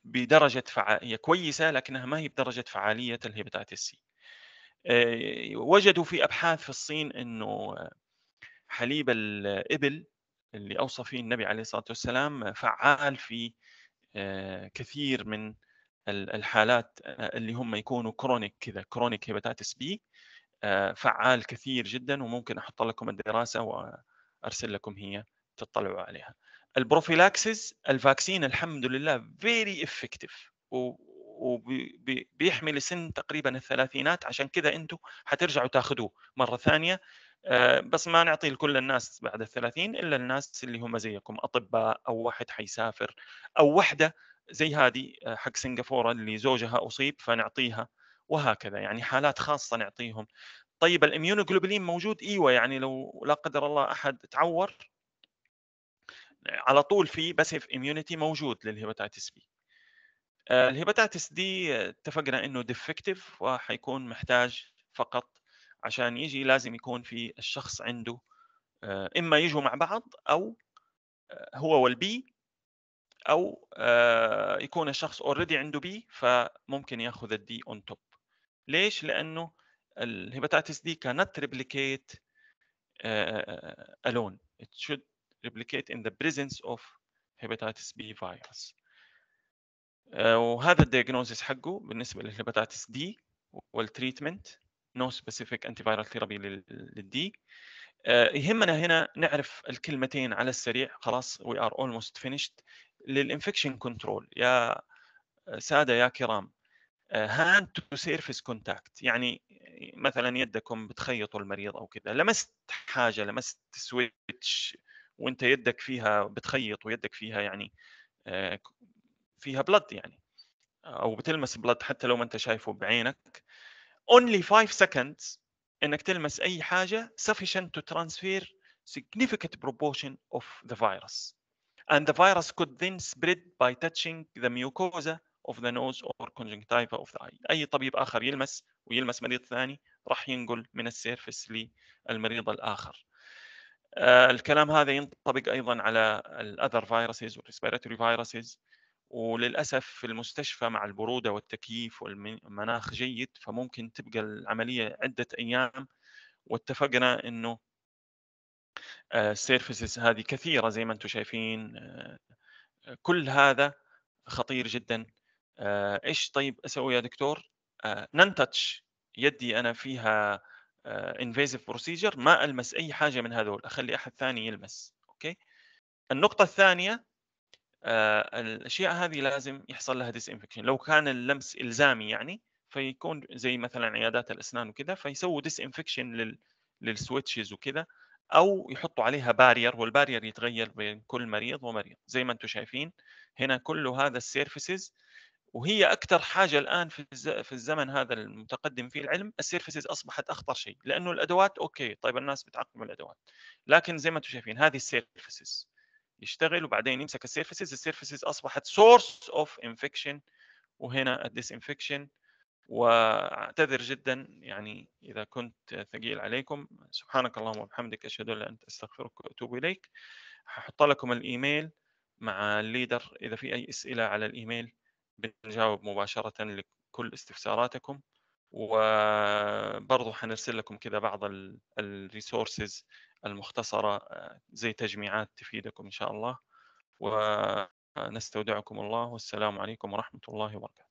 بدرجه فعاليه هي كويسه لكنها ما هي بدرجه فعاليه الهيباتيتس سي آه، وجدوا في ابحاث في الصين انه حليب الابل اللي اوصى فيه النبي عليه الصلاه والسلام فعال في آه، كثير من الحالات آه، اللي هم يكونوا كرونيك كذا كرونيك هيباتيتس بي آه، فعال كثير جدا وممكن احط لكم الدراسه وارسل لكم هي تطلعوا عليها البروفيلاكسز الفاكسين الحمد لله فيري افكتيف وبيحمي لسن تقريبا الثلاثينات عشان كذا انتم حترجعوا تاخذوه مره ثانيه آه، بس ما نعطي لكل الناس بعد الثلاثين الا الناس اللي هم زيكم اطباء او واحد حيسافر او وحده زي هذه آه، حق سنغافوره اللي زوجها اصيب فنعطيها وهكذا يعني حالات خاصه نعطيهم طيب الاميونوجلوبولين موجود ايوه يعني لو لا قدر الله احد تعور على طول في باسيف اميونيتي موجود للهيباتيتس بي آه، الهيباتيتس دي اتفقنا انه ديفكتيف وحيكون محتاج فقط عشان يجي لازم يكون في الشخص عنده آه، اما يجوا مع بعض او آه، هو والبي او يكون الشخص اوريدي عنده بي فممكن ياخذ الدي اون توب ليش؟ لانه الهيباتيتس دي cannot replicate الون آه، آه، آه، alone. It should replicate in the presence of hepatitis B virus. وهذا الدياجنوزيس حقه بالنسبه للهيباتيتس دي والتريتمنت نو سبيسيفيك انتي فايرال ثيرابي للدي يهمنا هنا نعرف الكلمتين على السريع خلاص وي ار اولموست فينيشد للانفكشن كنترول يا ساده يا كرام هاند تو سيرفيس كونتاكت يعني مثلا يدكم بتخيطوا المريض او كذا لمست حاجه لمست سويتش وانت يدك فيها بتخيط ويدك فيها يعني آه، فيها بلد يعني او بتلمس بلد حتى لو ما انت شايفه بعينك only 5 seconds انك تلمس اي حاجه sufficient to transfer significant proportion of the virus and the virus could then spread by touching the mucosa of the nose or conjunctiva of the eye أي طبيب آخر يلمس ويلمس مريض ثاني راح ينقل من السيرفس للمريض الآخر آه، الكلام هذا ينطبق أيضا على الأذر فيروسز والريسبيراتوري فيروسز وللأسف في المستشفى مع البرودة والتكييف والمناخ جيد فممكن تبقى العملية عدة أيام واتفقنا أنه آه، السيرفسز هذه كثيرة زي ما أنتم شايفين آه، كل هذا خطير جدا آه، ايش طيب اسوي يا دكتور؟ آه، نن يدي انا فيها انفيزيف آه، بروسيجر ما المس اي حاجه من هذول اخلي احد ثاني يلمس اوكي النقطه الثانيه الاشياء هذه لازم يحصل لها ديس انفكشن لو كان اللمس الزامي يعني فيكون زي مثلا عيادات الاسنان وكذا فيسووا ديس انفكشن لل للسويتشز وكذا او يحطوا عليها بارير والبارير يتغير بين كل مريض ومريض زي ما انتم شايفين هنا كل هذا السيرفيسز وهي اكثر حاجه الان في في الزمن هذا المتقدم فيه العلم السيرفيسز اصبحت اخطر شيء لانه الادوات اوكي طيب الناس بتعقم الادوات لكن زي ما انتم شايفين هذه السيرفيسز يشتغل وبعدين يمسك السيرفيسز السيرفيسز اصبحت سورس اوف انفكشن وهنا الديس انفكشن واعتذر جدا يعني اذا كنت ثقيل عليكم سبحانك اللهم وبحمدك اشهد ان لا انت استغفرك واتوب اليك ححط لكم الايميل مع الليدر اذا في اي اسئله على الايميل بنجاوب مباشرة لكل استفساراتكم وبرضو حنرسل لكم كذا بعض الريسورسز المختصرة آه، زي تجميعات تفيدكم إن شاء الله ونستودعكم الله والسلام عليكم ورحمة الله وبركاته